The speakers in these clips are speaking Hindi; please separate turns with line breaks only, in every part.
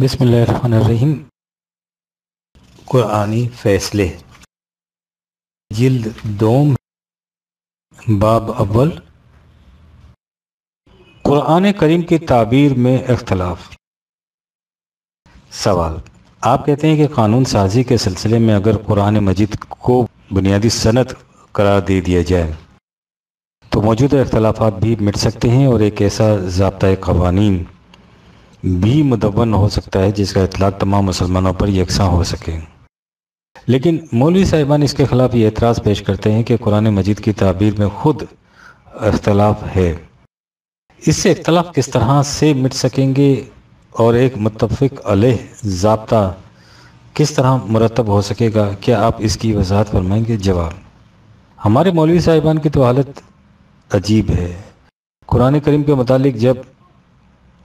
बिसमीम कुरानी फ़ैसले जिल्द दोम बाब अव्वल कुरान करीम की ताबीर में अख्तलाफ सवाल आप कहते हैं कि कानून साजी के सिलसिले में अगर कुरान मजिद को बुनियादी सनत करार दे दिया जाए तो मौजूदा अख्तलाफात भी मिट सकते हैं और एक ऐसा जबता कवानीन भी मुदवन हो सकता है जिसका इतला तमाम मुसलमानों पर यकसा हो सके लेकिन मौलवी साहिबान इसके खिलाफ ये एतराज़ पेश करते हैं कि कुरान मजीद की तबीर में खुद अख्तलाफ है इससे इख्तलाफ किस तरह से मिट सकेंगे और एक मुतफ़ अलह जबता किस तरह मुरतब हो सकेगा क्या आप इसकी वजाहत फरमाएंगे जवाब हमारे मौलवी साहिबान की तो हालत अजीब है कुरान करीम के मतलब जब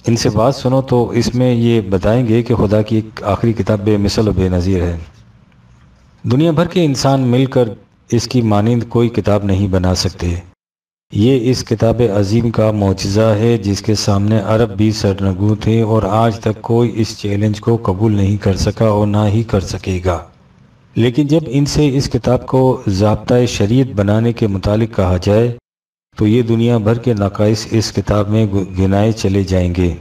इनसे बात सुनो तो इसमें ये बताएंगे कि खुदा की एक आखिरी किताब बेमिसल और बेनज़ीर है दुनिया भर के इंसान मिलकर इसकी मानंद कोई किताब नहीं बना सकते ये इस किताब अजीम का मुजजा है जिसके सामने अरब भी सरनगू थे और आज तक कोई इस चैलेंज को कबूल नहीं कर सका और ना ही कर सकेगा लेकिन जब इनसे इस किताब को जबता शरीत बनाने के मुतालिक कहा जाए तो ये दुनिया भर के नकाइस इस किताब में गिनाए चले जाएंगे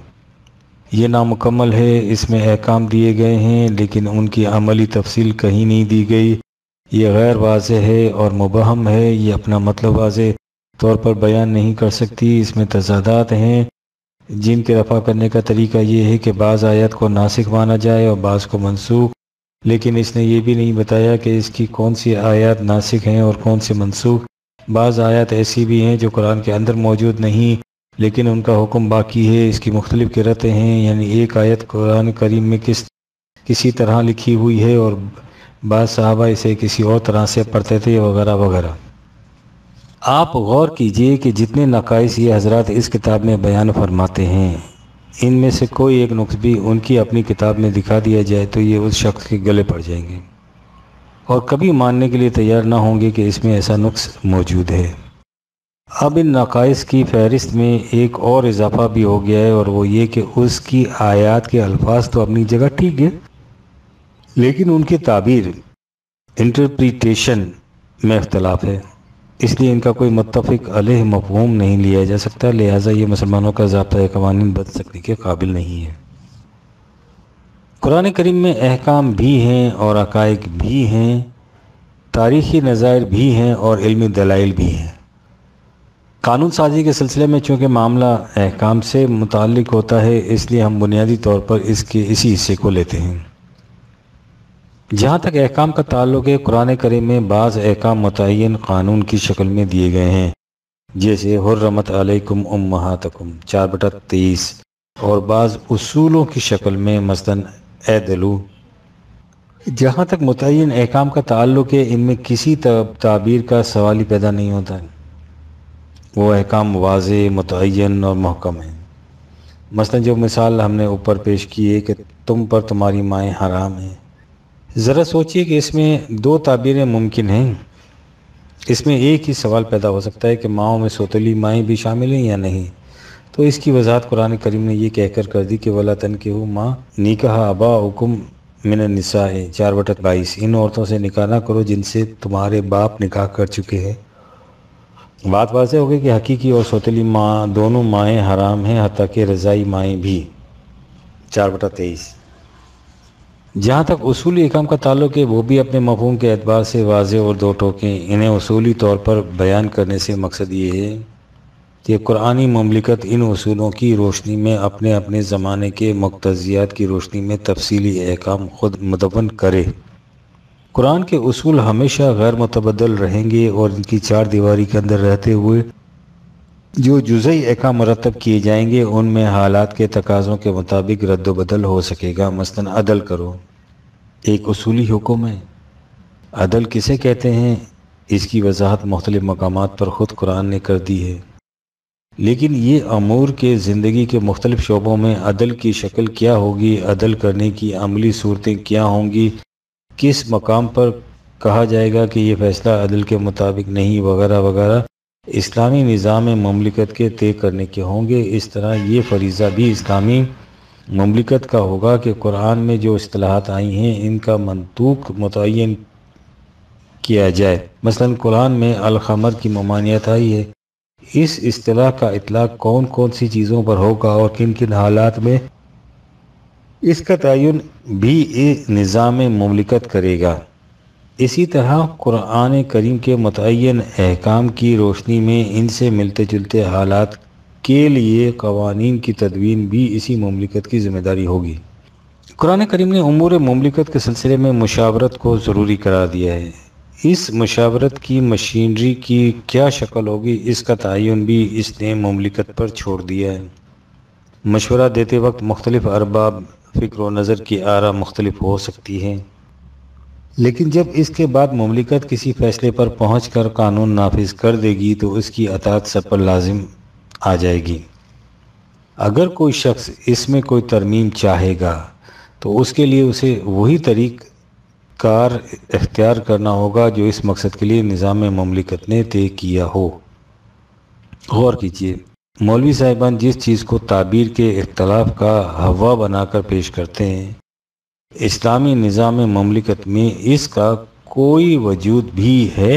ये नामुकम्मल है इसमें अहकाम दिए गए हैं लेकिन उनकी अमली तफसील कहीं नहीं दी गई ये गैर वाज है और मुबहम है ये अपना मतलब वाज तौर पर बयान नहीं कर सकती इसमें तजादात हैं जिनके रफा करने का तरीका ये है कि बाज़ आयत को नासिक माना जाए और बाज़ को मनसूख लेकिन इसने ये भी नहीं बताया कि इसकी कौन सी आयत नासिक हैं और कौन से मनसूख बाज़ आयत ऐसी भी हैं जो कुरान के अंदर मौजूद नहीं लेकिन उनका हुक्म बाकी है इसकी मुख्तलिफ किरतें हैं यानी एक आयत कुरान करीम में किस किसी तरह लिखी हुई है और बाद साहबा इसे किसी और तरह से पढ़ते थे वगैरह वगैरह आप गौर कीजिए कि जितने नकाइस ये हजरत इस किताब में बयान फरमाते हैं इनमें से कोई एक नुख भी उनकी अपनी किताब में दिखा दिया जाए तो ये उस शख्स के गले पड़ जाएंगे और कभी मानने के लिए तैयार ना होंगे कि इसमें ऐसा नुक्स मौजूद है अब इन नकाइस की फहरिस्त में एक और इजाफा भी हो गया है और वो ये कि उसकी आयात के अल्फाज तो अपनी जगह ठीक है लेकिन उनकी ताबीर इंटरप्रिटेशन में अख्तलाफ है इसलिए इनका कोई मुतफिक अलह मफहूम नहीं लिया जा सकता लिहाजा ये मुसलमानों का जबता कवानी बदल सकने के काबिल नहीं है कुरान करीम में अहकाम भी हैं और अकायक भी हैं तारीख़ी नज़ायर भी हैं और इल्मी दलाइल भी हैं कानून साजी के सिलसिले में चूँकि मामला अहकाम से मुतक होता है इसलिए हम बुनियादी तौर पर इसके इसी हिस्से को लेते हैं जहाँ तक अहकाम का ताल्लुक है कुरान करीम में बाज़ अहकाम मुतन कानून की शक्ल में दिए गए हैं जैसे हुर्रमत अलैकुम उम्मातकुम चार बटा तेईस और बाज़ असूलों की शक्ल में मसलन ए दलू जहाँ तक मुतन अहकाम का ताल्लुक है इनमें किसी ताबीर का सवाल ही पैदा नहीं होता है वो अहकाम वाज मुतन और महकम है मसला जो मिसाल हमने ऊपर पेश की है कि तुम पर तुम्हारी माएँ हराम हैं ज़रा सोचिए कि इसमें दो ताबीरें मुमकिन हैं इसमें एक ही सवाल पैदा हो सकता है कि माओं में सोतली माएँ भी शामिल हैं या नहीं तो इसकी वजाहत कुरान करीम ने यह कह कहकर कर दी कि वला तन के हो माँ नी कहा अबा हुकुम मिन निसा है चार बटक बाईस इन औरतों से निकाह ना करो जिनसे तुम्हारे बाप निकाह कर चुके हैं बात वाजह हो गई कि हकीकी और सोतीली माँ दोनों माएँ हराम हैं हती के रज़ाई माएँ भी चार बटा तेईस जहाँ तक असूली इकाम का ताल्लुक है वो भी अपने मफहम के अतबार से वाज और दो टोकें इन्हें असूली तौर पर बयान करने से मकसद ये है ये कुरानी ममलिकत इन असूलों की रोशनी में अपने अपने ज़माने के मकतजियात की रोशनी में तफसीली अहकाम खुद मुदवन करे कुरान के असूल हमेशा गैर मुतबदल रहेंगे और इनकी चार दीवारी के अंदर रहते हुए जो जुज़ई अहकाम मरतब किए जाएंगे उनमें हालात के तकाज़ों के मुताबिक रद्दबदल हो सकेगा मसला अदल करो एक असूली हुक्म है अदल किसे कहते हैं इसकी वजाहत मुख्तलिफ़ मकाम पर ख़ुद कुरान ने कर दी है लेकिन ये अमूर के ज़िंदगी के मुख्तलिफ शोबों में अदल की शक्ल क्या होगी अदल करने की अमली सूरतें क्या होंगी किस मकाम पर कहा जाएगा कि यह फैसला अदल के मुताबिक नहीं वगैरह वगैरह इस्लामी निज़ाम ममलिकत के तय करने के होंगे इस तरह ये फरीज़ा भी इस्लामी ममलिकत का होगा कि कुरान में जो असलाहत आई हैं इनका मनतूक मुतन किया जाए मसलन कुरान में अलखमर की ममानियत आई है इस अतलाह का इतलाक़ कौन कौन सी चीज़ों पर होगा और किन किन हालात में इसका तयन भी निज़ाम ममलिकत करेगा इसी तरह क़ुरान करीम के मतन अहकाम की रोशनी में इनसे मिलते जुलते हालात के लिए कवानीन की तदवीन भी इसी ममलिकत की ज़िम्मेदारी होगी कुरान करीम ने अमूर ममलिकत के सिलसिले में मुशावरत को ज़रूरी करार दिया है इस मशावरत की मशीनरी की क्या शक्ल होगी इसका तयन भी इसने ममलिकत पर छोड़ दिया है मशवरा देते वक्त मुख्तलिफ़ अरबाब फ़िक्र नज़र की आरा मुख्तलिफ हो सकती है लेकिन जब इसके बाद ममलिकत किसी फैसले पर पहुँच कर कानून नाफिज कर देगी तो उसकी अतात सब पर लाजिम आ जाएगी अगर कोई शख्स इसमें कोई तरमीम चाहेगा तो उसके लिए उसे वही तरीक़ कार अख्तियार करना होगा जो इस मकसद के लिए निज़ाम ममलिकत ने तय किया हो गौर कीजिए मौलवी साहिबान जिस चीज़ को ताबीर के इख्तलाफ का हवा बनाकर पेश करते हैं इस्लामी निज़ाम ममलिकत में इसका कोई वजूद भी है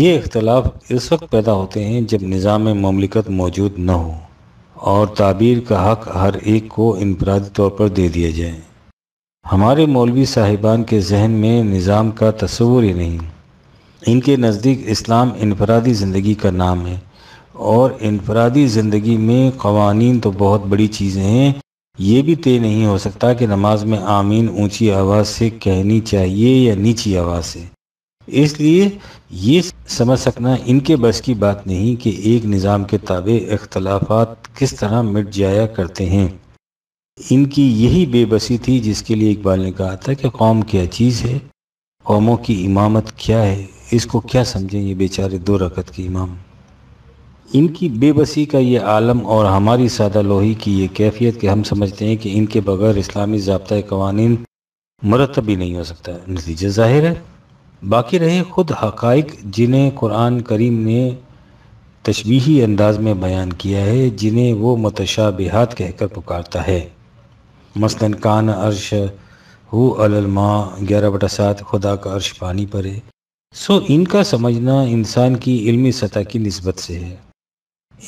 ये इख्तलाफ इस वक्त पैदा होते हैं जब निज़ाम ममलिकत मौजूद न हो और ताबीर का हक हर एक को इनफरादी तौर पर दे दिया जाए हमारे मौलवी साहिबान के जहन में निज़ाम का तस्वूर ही नहीं इनके नज़दीक इस्लाम इनफरादी ज़िंदगी का नाम है और इनफरादी ज़िंदगी में कवानीन तो बहुत बड़ी चीज़ें हैं ये भी तय नहीं हो सकता कि नमाज में आमीन ऊंची आवाज़ से कहनी चाहिए या नीची आवाज़ से इसलिए ये समझ सकना इनके बस की बात नहीं कि एक निज़ाम के ताबे इख्तलाफात किस तरह मिट जाया करते हैं इनकी यही बेबसी थी जिसके लिए इकबाल ने कहा था कि कौम क्या चीज़ है कौमों की इमामत क्या है इसको क्या समझें ये बेचारे दो रकत के इमाम इनकी बेबसी का ये आलम और हमारी सादा लोही की ये कैफियत कि हम समझते हैं कि इनके बगैर इस्लामी जबता कवानीन मरतब ही नहीं हो सकता नतीजा ज़ाहिर है बाकी रहे ख़ुद हक़ जिन्हें कुरान करीम ने तशबीही अंदाज में बयान किया है जिन्हें वो मतशा बेहद कहकर पुकारता है मसलन कान अर्श हो अलमा ग्यारह बटा सात खुदा का अर्श पानी पर है सो इनका समझना इंसान की इल्मी सतह की नस्बत से है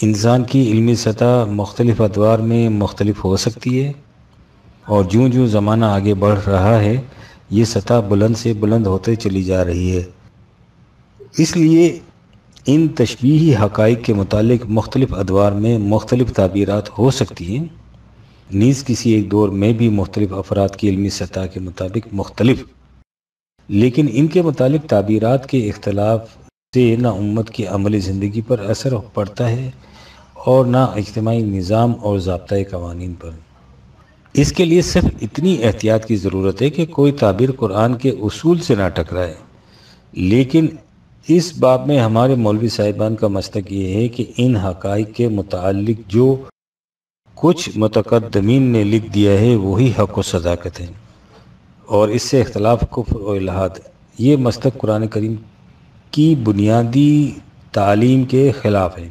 इंसान की इल्मी सतह मुख्तलिफ अदवार में मुख्तलिफ हो सकती है और जूँ जूँ ज़माना आगे बढ़ रहा है ये सतह बुलंद से बुलंद होते चली जा रही है इसलिए इन तशबी हक़ के मतलब मुख्तलिफ अदवार में मुख्तलिफ ताबीरत हो सकती हैं नीज़ किसी एक दौर में भी मुख्तलिफ अफराद की इलमी सतह के मुताबिक मुख्तलिफ लेकिन इनके मतलब ताबीरत के अख्तलाफ से ना उम्मत की अमली ज़िंदगी पर असर पड़ता है और ना इज्तमाही निज़ाम और जबता कवानीन पर इसके लिए सिर्फ इतनी एहतियात की ज़रूरत है कि कोई ताबीर कुरान के असूल से ना टकराए लेकिन इस बाब में हमारे मौलवी साहिबान का मस्तक ये है कि इन हक़ के मतलब जो कुछ मतकदमीन ने लिख दिया है वही हक व सदाकत है और इससे अख्तिलाफ़ कुफ्र और इलाहाद ये मस्तक कुरान करीम की बुनियादी तालीम के ख़िलाफ़ है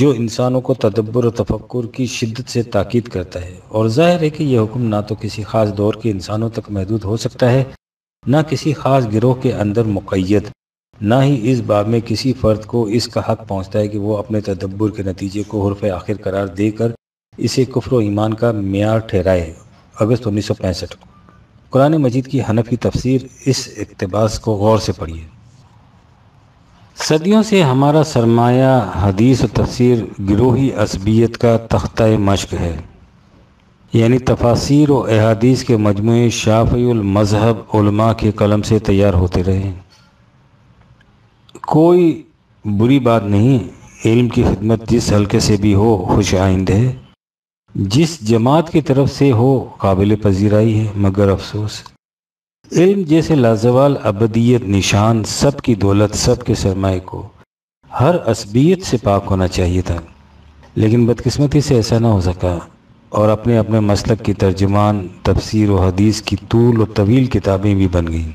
जो इंसानों को तदब्बर और तफक्र की शिद्दत से ताक़द करता है और जाहिर है कि यह हुक्म ना तो किसी ख़ास दौर के इंसानों तक महदूद हो सकता है ना किसी ख़ास गिरोह के अंदर मुक़ैद ना ही इस बाब में किसी फ़र्द को इसका हक पहुँचता है कि वह अपने तदब्बर के नतीजे को हरफ आखिर करार देकर इसे कुफर ईमान का मैार ठहराए अगस्त उन्नीस सौ पैंसठ को कुरान मजीद की हनफी तफसीर इस इकतबास को गौर से पढ़िए सदियों से हमारा सरमाया हदीस और तफसीर गिरोही असबियत का तख्ता मश्क है यानी तफासिर व अहादीस के मजमू शाफ़ीमज़हब उलमा के कलम से तैयार होते रहे कोई बुरी बात नहीं इल्म की खिदमत जिस हल्के से भी हो खुश आइंद है जिस जमात की तरफ से हो काबिल पजीराई है मगर अफसोस इल्म जैसे लाजवाल अबदियत निशान सब की दौलत सब के सरमाए को हर असबियत से पाक होना चाहिए था लेकिन बदकिस्मती से ऐसा ना हो सका और अपने अपने मसलक की तर्जुमान तफसीर व हदीस की तूल और तवील किताबें भी बन गईं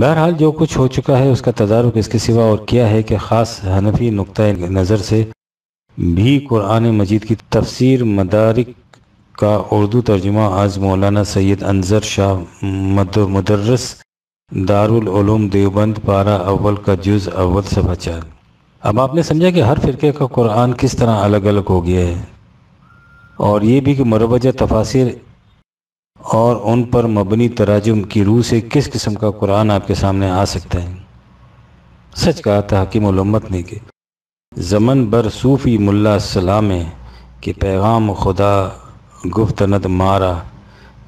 बहरहाल जो कुछ हो चुका है उसका तदारक इसके सिवा और क्या है कि ख़ास हनफी नुक़ नज़र से भी कुरान मजीद की तफसीर मदारिक का उर्दू तर्जुमा आज मौलाना सैयद अनजर शाह मदरस दारूम देवबंद पारा अव्वल का जुज़ अव्वल सफा चार अब आपने समझा कि हर फ़िरके का कुरान किस तरह अलग अलग हो गया है और ये भी कि मरवजा तफासिर और उन पर मबनी तराजुम की रूह से किस किस्म का कुरान आपके सामने आ सकता है सच कहा था हकीम उलम्मत ने कि ज़मन बर सूफ़ी मुल्ला सलामे के पैगाम खुदा गुफ्त नद मारा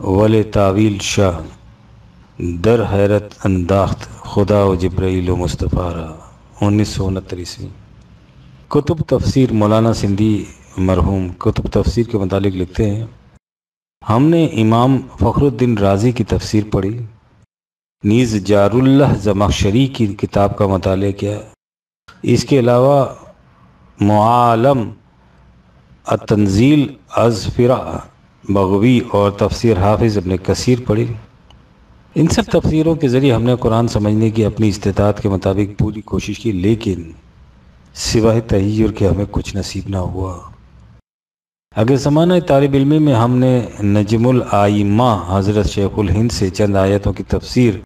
वल तावील शाह दर हैरत अंदाख्त खुदा व जब्रैल मुस्तफ़ा उन्नीस सौ उनहत्तर ईस्वी कुतुब तफसीर मौलाना सिंधी मरहूम कुतुब तफसीर के मतलब लिखते हैं हमने इमाम फ़खरुद्दीन राजी की तफसीर पढ़ी नीज़ जारुल्लाह जमाशरी की किताब का मताल किया इसके अलावा मुआलम तंजील अजफ़रा बगवी और तफसीर हाफिज़ अपने कसीर पढ़ी इन सब तफसीरों के ज़रिए हमने कुरान समझने की अपनी इस्तात के मुताबिक पूरी कोशिश की लेकिन सिवाय तहैर के हमें कुछ नसीब ना हुआ अगर ज़माना तालब इलमी में हमने नजमुल आईमा हज़रत शेखुल हिंद से चंद आयतों की तफसीर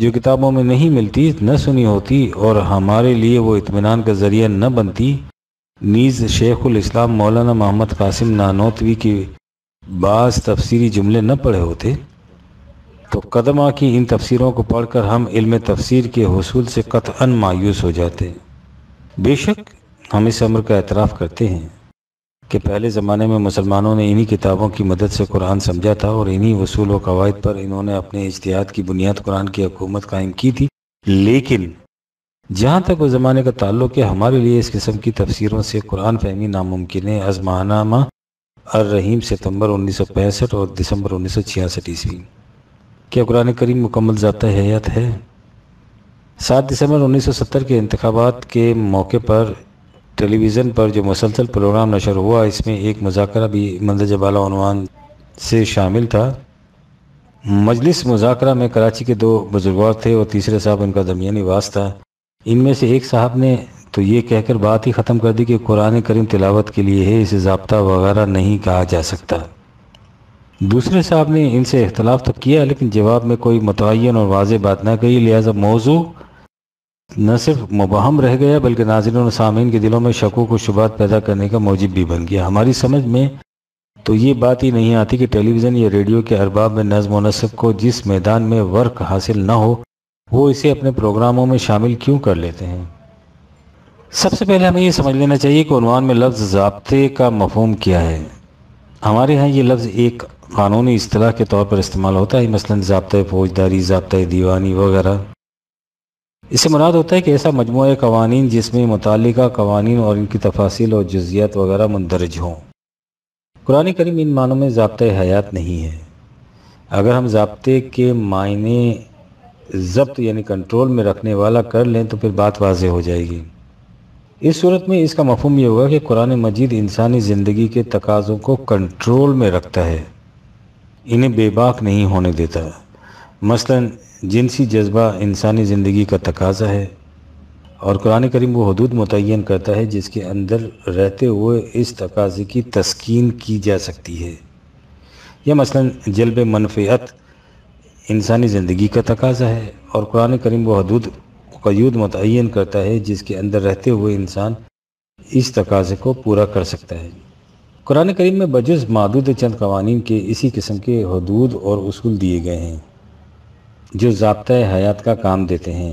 जो किताबों में नहीं मिलती न सुनी होती और हमारे लिए वो इतमान का ज़रिया न बनती नीज़ शेखुल इस्लाम मौलाना मोहम्मद कासिम नानोतवी की बाज़ तफसीरी जुमले न पढ़े होते तो कदमा की इन तफसीरों को पढ़कर हम इल्म तफसीर के हसूल से कतअन मायूस हो जाते बेशक हम इस अमर का एतराफ़ करते हैं कि पहले ज़माने में मुसलमानों ने इन्हीं किताबों की मदद से कुरान समझा था और इन्हीं वसूल व कवायद पर इन्होंने अपने इश्तिहाद की बुनियाद कुरान की हुकूमत कायम की थी लेकिन जहाँ तक उस ज़माने का ताल्लुक है हमारे लिए इस किस्म की तफसीरों से कुरान फहमी नामुमकिन है अजमानामा अर रहीम सितम्बर उन्नीस सौ पैंसठ और दिसंबर उन्नीस सौ छियासठ ईस्वी क्या कुरान करीम मुकम्मल ज़ात हयात है सात दिसंबर सत्तर के इंतबात के मौके पर टेलीविज़न पर जो मसलसल प्रोग्राम नशर हुआ इसमें एक मुजाकरा भी मंदजबालावान से शामिल था मजलिस मुजाकरा में कराची के दो बुजुर्गवार थे और तीसरे साहब उनका दरमियानी वास था इनमें से एक साहब ने तो ये कहकर बात ही ख़त्म कर दी कि कुरान करीम तिलावत के लिए है इसे जबता वगैरह नहीं कहा जा सकता दूसरे साहब ने इनसे अख्तिलाफ़ तो किया लेकिन जवाब में कोई मुतन और वाज बात ना कही लिहाजा मौजू न सिर्फ मुबहम रह गया बल्कि नाजिन और सामीन के दिलों में शकों को शुबात पैदा करने का मौजब भी बन गया हमारी समझ में तो ये बात ही नहीं आती कि टेलीविज़न या रेडियो के अरबाब में व नसब को जिस मैदान में वर्क हासिल न हो वो इसे अपने प्रोग्रामों में शामिल क्यों कर लेते हैं सबसे पहले हमें यह समझ लेना चाहिए कि उनवान में लफ्ज़ ज़बते का मफहम क्या है हमारे यहाँ ये लफ्ज़ एक कानूनी असलाह के तौर पर इस्तेमाल होता है मसलन ज़बते फ़ौजदारी ज़बते दीवानी वगैरह इससे मुराद होता है कि ऐसा मजमू कवानी जिसमें मुतल कवानीन और इनकी तफासिल और जजियात वगैरह मंदरज हों कुरान करीम इन मानों में जबत हयात नहीं है अगर हम जबते के मायने जब्त यानी कंट्रोल में रखने वाला कर लें तो फिर बात वाज हो जाएगी इस सूरत में इसका मफहम यह होगा कि कुरान मजीद इंसानी ज़िंदगी के तकाज़ों को कंट्रोल में रखता है इन्हें बेबाक नहीं होने देता मसलन जिनसी जज्बा इंसानी ज़िंदगी का तकाजा है और कुरान करीम वो हदूद मुतन करता है जिसके अंदर रहते हुए इस तकाजे की तस्किन की जा सकती है यह मसलन जल्ब मनफ़ियत इंसानी ज़िंदगी का तकाजा है और कुरान करीम वो हदूद कयूद मुतन करता है जिसके अंदर रहते हुए इंसान इस तकाजे को पूरा कर सकता है कुरान करीम में बजुज़ मदूद चंद कवानीन के इसी किस्म के हदूद और असूल दिए गए हैं जो जबत हयात का काम देते हैं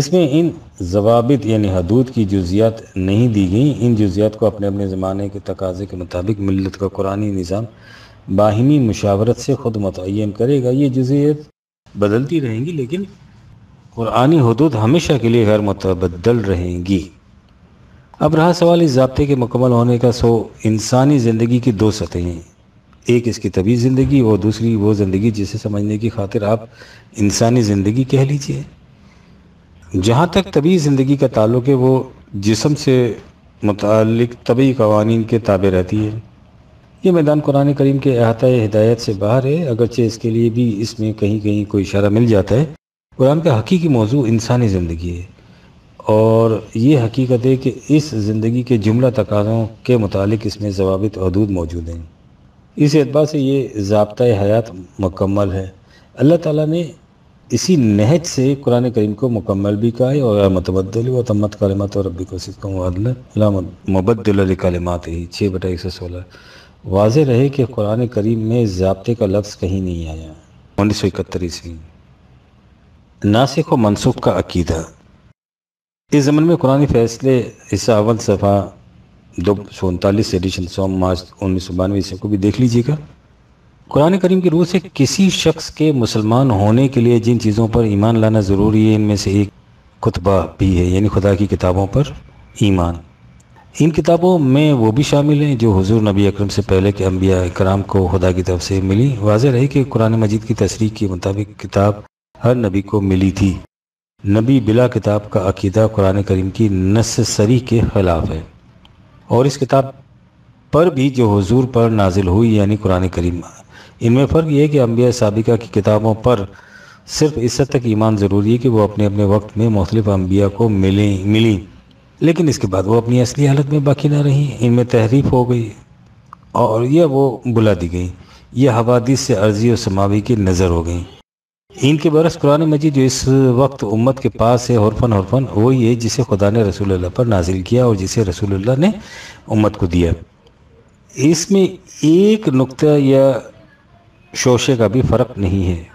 इसमें इन जवाबित यानी हदूद की जुजियात नहीं दी गई इन जुजियात को अपने अपने ज़माने के तकाजे के मुताबिक मिलत का कुरानी निज़ाम बाहिमी मुशावरत से ख़ुद मुतन करेगा ये जुजियत बदलती रहेंगी लेकिन कुरानी हदूद हमेशा के लिए गैर मतबदल रहेंगी अब रहा सवाल इस जबते के मुकमल होने का सो इंसानी ज़िंदगी की दो सतहें एक इसकी तभी ज़िंदगी और दूसरी वो ज़िंदगी जिसे समझने की खातिर आप इंसानी ज़िंदगी कह लीजिए जहाँ तक तभी ज़िंदगी का ताल्लुक है वो जिसम से मतलब तभी कवानीन के ताबे रहती है ये मैदान कुरान करीम के अहात हिदायत से बाहर है अगरचे इसके लिए भी इसमें कहीं कहीं कोई इशारा मिल जाता है कुरान का हकीकी मौजू इंसानी ज़िंदगी है और ये हकीकत है कि इस ज़िंदगी के जुमला तकाज़ों के मुतालिक इसमें जवाबित हदूद मौजूद हैं इस एतबार से ये जबता हयात मुकम्मल है अल्लाह ताला ने इसी नहज से कुरान करीम को मुकम्मल भी कहा है और मतबदल व तमत कलमत और रबी मुबदल मुबदलकलमत ही छः बटा एक सौ सोलह वाज रहे कि कुरान करीम में जबते का लफ्ज़ कहीं नहीं आया उन्नीस सौ इकहत्तर ईस्वी नासिक व मनसूख का अकीदा इस ज़मन में कुरानी फैसले हिस्सा अवन सफ़ा दो सौ उनतालीस एडिशन सौ मार्च उन्नीस सौ बानवे ईस्वी को भी देख लीजिएगा कुरान करीम की रूह से किसी शख्स के मुसलमान होने के लिए जिन चीज़ों पर ईमान लाना ज़रूरी है इनमें से एक खुतबा भी है यानी खुदा की किताबों पर ईमान इन किताबों में वो भी शामिल हैं जो हुजूर नबी अकरम से पहले के अम्बिया कराम को खुदा की तरफ से मिली वाजह रही कि कुरान मजीद की तस्री के मुताबिक किताब हर नबी को मिली थी नबी बिला किताब का अकीदा कुरान करीम की नस्सरी सरी के ख़िलाफ़ है और इस किताब पर भी जो हुजूर पर नाजिल हुई यानी कुरान करीम इनमें फ़र्क यह कि अम्बिया सबिका की किताबों पर सिर्फ इस हद तक ईमान ज़रूरी है कि वो अपने अपने वक्त में मुख्तलिफ अम्बिया को मिलें मिली लेकिन इसके बाद वो अपनी असली हालत में बाकी ना रही इनमें तहरीफ हो गई और यह वो बुला दी गई यह हवादी से अर्जी और समावी की नज़र हो गई ईद के बरस कुरान मजीद जो इस वक्त उम्मत के पास है हरफन हरफन वही है जिसे खुदा ने रसूल पर नाजिल किया और जिसे रसूल ने उम्मत को दिया इसमें एक नुक्ता या शोशे का भी फ़र्क नहीं है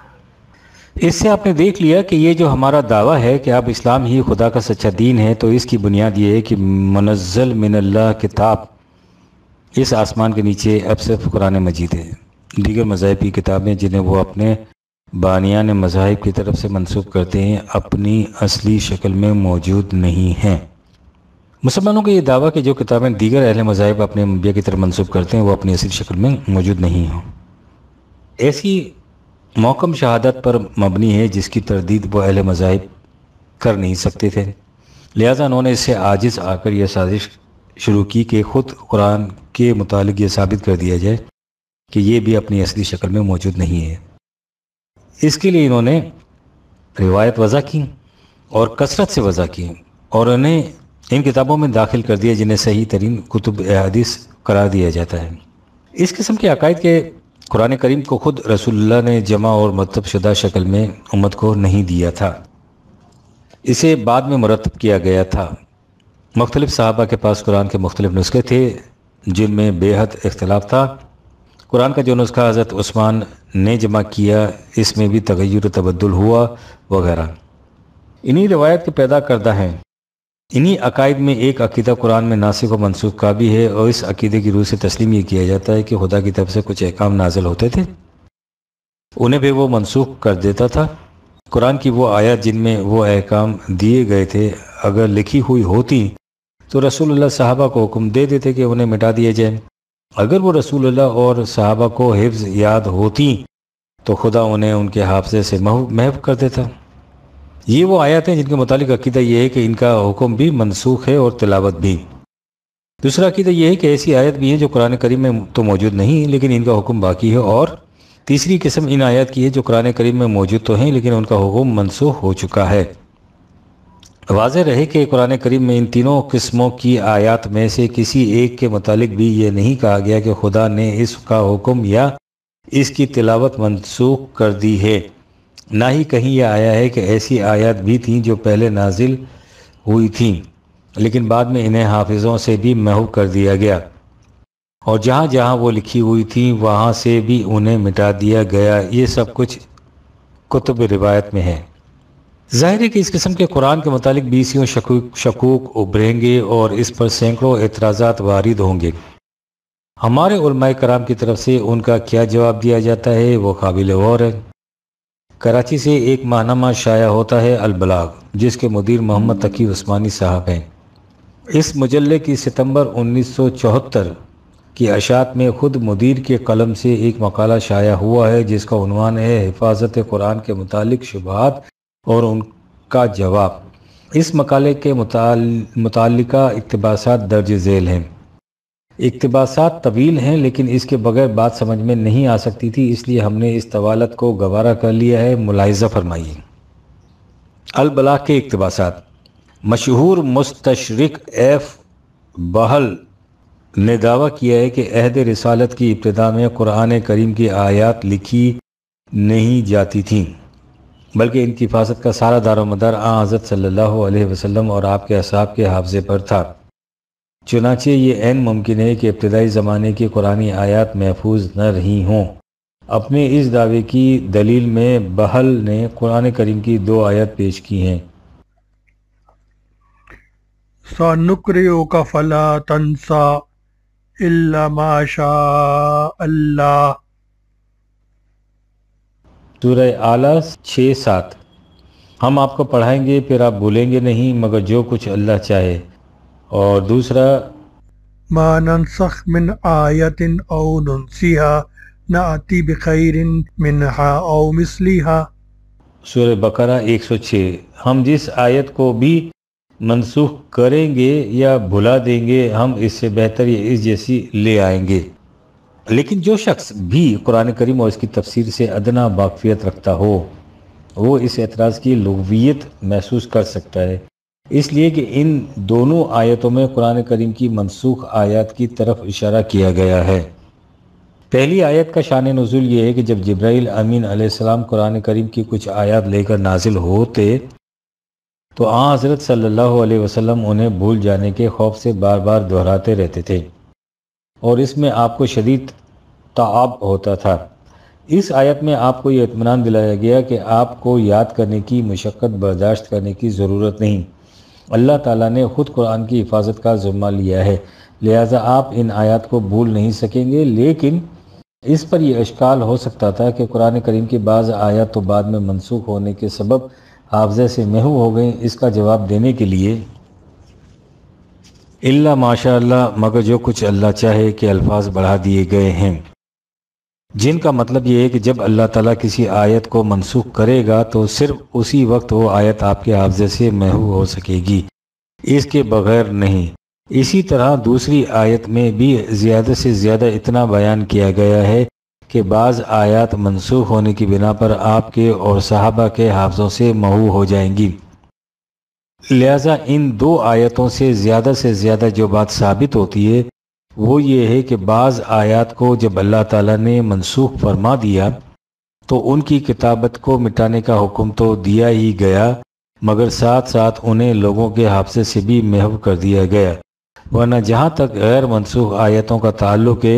इससे आपने देख लिया कि ये जो हमारा दावा है कि आप इस्लाम ही खुदा का सच्चा दीन है तो इसकी बुनियाद ये है कि मनज़ल मिनल्ला किताब इस आसमान के नीचे अब सिर्फ कुरान मजीद है दीगर मजाहबी किताबें जिन्हें वो अपने बानियान मजाहब की तरफ से मनसूब करते हैं अपनी असली शक्ल में मौजूद नहीं हैं मुसलमानों का ये दावा कि जो किताबें दीगर अहल मजाहब अपने अम्बिया की तरफ मनसूब करते हैं वो अपनी असली शक्ल में मौजूद नहीं हों ऐसी मौकम शहादत पर मबनी है जिसकी तरदीद वो अहल मजाहब कर नहीं सकते थे लिहाजा उन्होंने इससे आजिज़ आकर यह साजिश शुरू की कि ख़ुद कुरान के मुतालिक ये साबित कर दिया जाए कि ये भी अपनी असली शक्ल में मौजूद नहीं है इसके लिए इन्होंने रिवायत वज़ा की और कसरत से वज़ा की और उन्हें इन किताबों में दाखिल कर दिया जिन्हें सही तरीन कुतुब अदीस करार दिया जाता है इस किस्म के अकायद के कुरान करीम को खुद रसुल्ला ने जमा और मतब शुदा शक्ल में उम्मत को नहीं दिया था इसे बाद में मरतब किया गया था मख्तलिफ़ साहबा के पास कुरान के मुख्तलिफ नुस्खे थे जिनमें बेहद इख्तलाफ था कुरान का जो नुस्खा हज़रत उस्मान ने जमा किया इसमें भी तगैर तबदल हुआ वगैरह इन्हीं रवायत के पैदा करदा है इन्हीं अकायद में एक अकीदा कुरान में नासिक व मनसूख का भी है और इस अकीदे की रूह से तस्लीम ये किया जाता है कि खुदा की तरफ से कुछ अहकाम नाजिल होते थे उन्हें भी वो मनसूख कर देता था कुरान की वो आयत जिनमें वो अहकाम दिए गए थे अगर लिखी हुई होती तो रसूल साहबा को हुक्म दे देते कि उन्हें मिटा दिया जाए अगर वो रसूल और साहबा को हिफ्ज याद होती तो खुदा उन्हें उनके हाफजे से महव कर देता ये वो आयात हैं जिनके मतलब अकीदा ये है कि इनका हुक्म भी मनसूख है और तिलावत भी दूसरा अकीदा यह है कि ऐसी आयत भी है जो कुरान करीम में तो मौजूद नहीं है लेकिन इनका हुक्म बाकी है और तीसरी किस्म इन आयत की है जो कुरान करीम में मौजूद तो हैं लेकिन उनका हुक्म मनसूख हो चुका है वाज रहे कि कुरान करीम में इन तीनों किस्मों की आयात में से किसी एक के मुतालिक भी ये नहीं कहा गया कि खुदा ने इसका हुक्म या इसकी तिलावत मनसूख कर दी है ना ही कहीं यह आया है कि ऐसी आयात भी थी जो पहले नाजिल हुई थी लेकिन बाद में इन्हें हाफिज़ों से भी महूब कर दिया गया और जहाँ जहाँ वो लिखी हुई थी वहाँ से भी उन्हें मिटा दिया गया ये सब कुछ कुतुब रिवायत में है ज़ाहिर है कि इस किस्म के कुरान के मुतालिक बीसियों शकूक शकूक उभरेंगे और इस पर सैकड़ों एतराज़ात वारिद होंगे हमारे कराम की तरफ से उनका क्या जवाब दिया जाता है वो काबिल गौर है कराची से एक माहनामा शाया होता है अलबलाग जिसके मुदीर मोहम्मद तकी उस्मानी साहब हैं इस मुजल्ले की सितंबर 1974 की अशात में ख़ुद मुदीर के कलम से एक मकाला शाया हुआ है जिसका है हिफाजत कुरान के मुतालिक शुबात और उनका जवाब इस मकाले के मुतल इकतबास दर्ज झेल हैं इकतबास तवील हैं लेकिन इसके बगैर बात समझ में नहीं आ सकती थी इसलिए हमने इस तवालत को गवारा कर लिया है मुलायजा फरमाइए अलबला के इकतबास मशहूर मुस्तरक एफ बहल ने दावा किया है कि अहद रसालत की इब्तदा में कुरान करीम की आयात लिखी नहीं जाती थीं बल्कि इनकी हिफाजत का सारा दारदार आ हज़रत सल्ला वसलम और आपके असाब के हाफजे पर था चुनाचे ये एन मुमकिन है कि इब्तदाई ज़माने की कुरानी आयात महफूज न रही हों अपने इस दावे की दलील में बहल ने कुरान करीम की दो आयत पेश की हैं सानुक्रियो का फला तनसा अल्लाह सूर आला छः सात हम आपको पढ़ाएंगे फिर आप भूलेंगे नहीं मगर जो कुछ अल्लाह चाहे और दूसरा
मानसख मिन आयतिन औ
आती नाती मिन हा औ मिसलिहा सूर्य बकरा 106 हम जिस आयत को भी मनसूख करेंगे या भुला देंगे हम इससे बेहतर या इस जैसी ले आएंगे लेकिन जो शख्स भी कुरान करीम और इसकी तफसीर से अदना वाकफियत रखता हो वो इस एतराज़ की लगवियत महसूस कर सकता है इसलिए कि इन दोनों आयतों में कुरान करीम की मनसूख आयत की तरफ इशारा किया गया है पहली आयत का शान नज़ुल ये है कि जब जब्राइल अमीन आसमाम कुरान करीम की कुछ आयत लेकर नाजिल होते तो आ हज़रत सल्ला अलैहि उन्हें भूल जाने के खौफ से बार बार दोहराते रहते थे और इसमें आपको शदीद ताब होता था इस आयत में आपको ये इतमान दिलाया गया कि आपको याद करने की मशक्क़त बर्दाश्त करने की ज़रूरत नहीं अल्लाह ताला ने ख़ुद कुरान की हिफाजत का ज़ुम्मा लिया है लिहाजा आप इन आयत को भूल नहीं सकेंगे लेकिन इस पर यह अशकाल हो सकता था कि कुरान करीम की बाज़ आयत तो बाद में मनसूख होने के सबब हाफजे से महू हो गई इसका जवाब देने के लिए इल्ला माशाल्लाह मगर जो कुछ अल्लाह चाहे के अल्फाज बढ़ा दिए गए हैं जिनका मतलब ये है कि जब अल्लाह ताला किसी आयत को मनसूख करेगा तो सिर्फ उसी वक्त वो आयत आपके हाफजे से महू हो सकेगी इसके बगैर नहीं इसी तरह दूसरी आयत में भी ज़्यादा से ज़्यादा इतना बयान किया गया है कि बाज़ आयात मनसूख होने की बिना पर आपके और साहबा के हाफजों से महू हो जाएंगी लिहाजा इन दो आयतों से ज़्यादा से ज़्यादा जो बात साबित होती है वो ये है कि बाज़ आयात को जब अल्लाह ताला ने मनसूख फरमा दिया तो उनकी किताबत को मिटाने का हुक्म तो दिया ही गया मगर साथ साथ उन्हें लोगों के हादसे से भी महव कर दिया गया वरना जहाँ तक गैर मनसूख आयतों का ताल्लुक है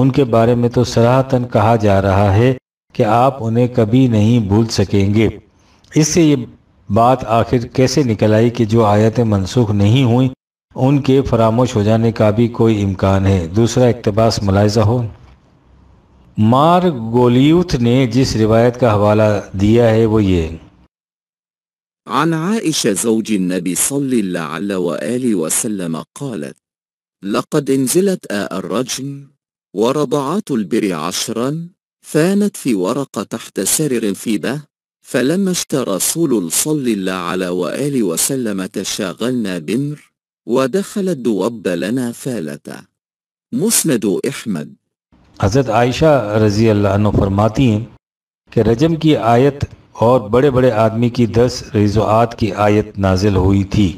उनके बारे में तो सराहतन कहा जा रहा है कि आप उन्हें कभी नहीं भूल सकेंगे इससे ये آخر کیسے نکل آئی کہ جو آیتیں منسوخ نہیں ہوئیں ان کے فراموش ہو جانے کا بھی کوئی امکان ہے دوسرا اقتباس ملائزہ ہو مار گولیوت نے جس روایت کا حوالہ دیا ہے
وہ یہ عن عائشة زوج النبي صلى الله عليه وآله وسلم قالت لقد انزلت آء الرجم ورضعات البر عشرا فانت في ورقة تحت سرر في به فلما رسول صلى الله على وآله وسلم تشاغلنا بمر ودخل دوب لنا فالتا مسند احمد
حضرت عائشہ رضی اللہ عنہ فرماتی ہیں کہ رجم کی آیت اور بڑے بڑے آدمی کی دس رضوعات کی آیت نازل ہوئی تھی